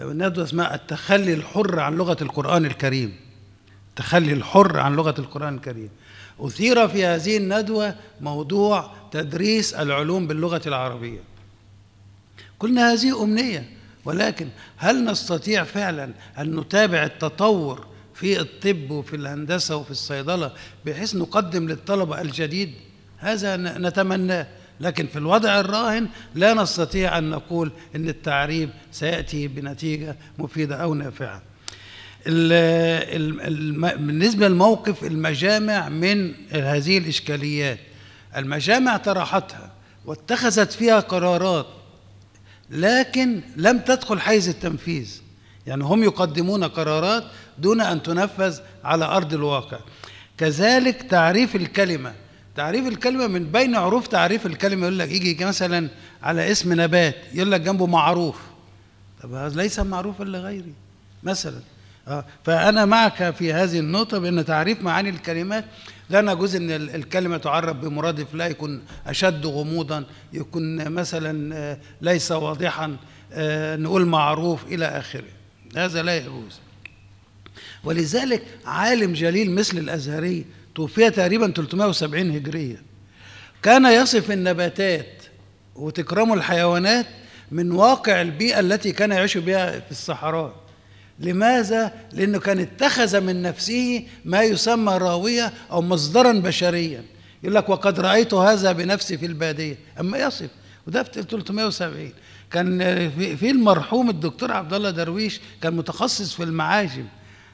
ندوه اسمها التخلي الحر عن لغه القران الكريم التخلي الحر عن لغه القران الكريم اثير في هذه الندوه موضوع تدريس العلوم باللغه العربيه قلنا هذه امنيه ولكن هل نستطيع فعلا ان نتابع التطور في الطب وفي الهندسه وفي الصيدله بحيث نقدم للطلبه الجديد هذا نتمناه لكن في الوضع الراهن لا نستطيع أن نقول أن التعريب سيأتي بنتيجة مفيدة أو نافعة بالنسبة لموقف المجامع من هذه الإشكاليات المجامع طرحتها واتخذت فيها قرارات لكن لم تدخل حيز التنفيذ يعني هم يقدمون قرارات دون أن تنفذ على أرض الواقع كذلك تعريف الكلمة تعريف الكلمة من بين عروف تعريف الكلمة يقول لك يجي مثلا على اسم نبات يقول لك جنبه معروف طب هذا ليس معروفا لغيري مثلا آه، فأنا معك في هذه النقطة بأن تعريف معاني الكلمات لنا جزء ان الكلمه تعرف بمرادف لا يكون اشد غموضا يكون مثلا آه، ليس واضحا آه، نقول معروف الى اخره هذا لا يجوز ولذلك عالم جليل مثل الازهري توفي تقريبا 370 هجرية كان يصف النباتات وتكرم الحيوانات من واقع البيئة التي كان يعيش بها في الصحراء لماذا؟ لأنه كان اتخذ من نفسه ما يسمى راوية أو مصدرا بشريا يقول لك وقد رأيت هذا بنفسي في البادية أما يصف وده في 370 كان في المرحوم الدكتور عبد الله درويش كان متخصص في المعاجم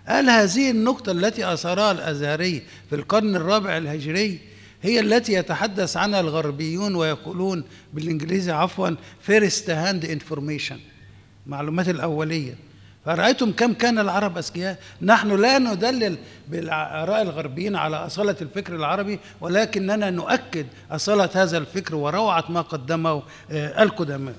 قال هذه النقطة التي أثارها الأزهري في القرن الرابع الهجري هي التي يتحدث عنها الغربيون ويقولون بالإنجليزي عفوا فيرست هاند انفورميشن معلومات الأولية فرأيتم كم كان العرب أذكياء نحن لا ندلل بالآراء الغربيين على أصالة الفكر العربي ولكننا نؤكد أصالة هذا الفكر وروعة ما قدمه آه، القدماء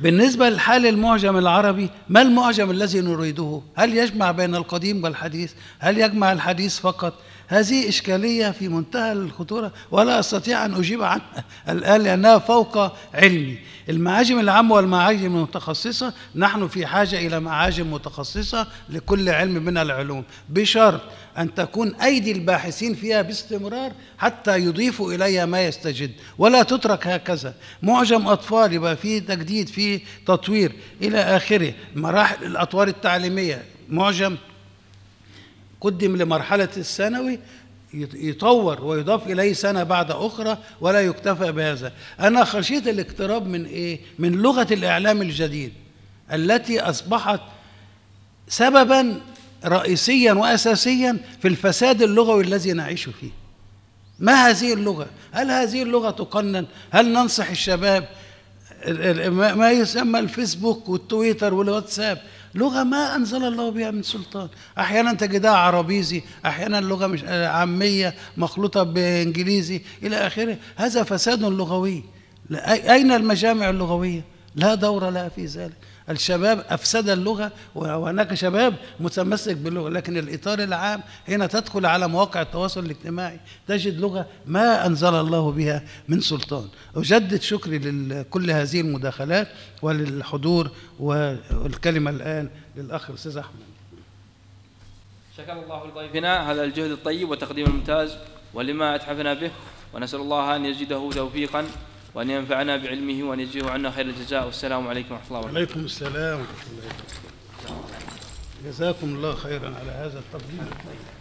بالنسبة لحال المعجم العربي ما المعجم الذي نريده هل يجمع بين القديم والحديث هل يجمع الحديث فقط هذه إشكالية في منتهى الخطورة ولا أستطيع أن أجيب عنها الآن لأنها فوق علمي المعاجم العامة والمعاجم المتخصصة نحن في حاجة إلى معاجم متخصصة لكل علم من العلوم بشرط أن تكون أيدي الباحثين فيها باستمرار حتى يضيفوا إليها ما يستجد ولا تترك هكذا معجم أطفال يبقى فيه تجديد فيه تطوير إلى آخره مراحل الأطوار التعليمية معجم قدم لمرحلة الثانوي يطور ويضاف إليه سنة بعد أخرى ولا يكتفى بهذا أنا خشيت الاقتراب من إيه؟ من لغة الإعلام الجديد التي أصبحت سببا رئيسيا وأساسيا في الفساد اللغوي الذي نعيش فيه ما هذه اللغة؟ هل هذه اللغة تقنن؟ هل ننصح الشباب ما يسمى الفيسبوك والتويتر والواتساب لغة ما أنزل الله بها من سلطان أحيانا تجدها عربيزي أحيانا لغة مش آه، عامية مخلوطة بإنجليزي إلى آخره هذا فساد لغوي أين المجامع اللغوية لا دور لها في ذلك الشباب أفسد اللغة وهناك شباب متمسك باللغة لكن الإطار العام هنا تدخل على مواقع التواصل الاجتماعي تجد لغة ما أنزل الله بها من سلطان أجدد شكري لكل هذه المداخلات وللحضور والكلمة الآن للأخ الأستاذ أحمد شكر الله لضيفنا هذا الجهد الطيب والتقديم الممتاز ولما أتحفنا به ونسأل الله أن يجده توفيقا وأن ينفعنا بعلمه وأن يجزيه عنا خير الجزاء والسلام عليكم ورحمة الله وبركاته عليكم السلام ورحمة الله وبركاته جزاكم الله خيرا على هذا التقديم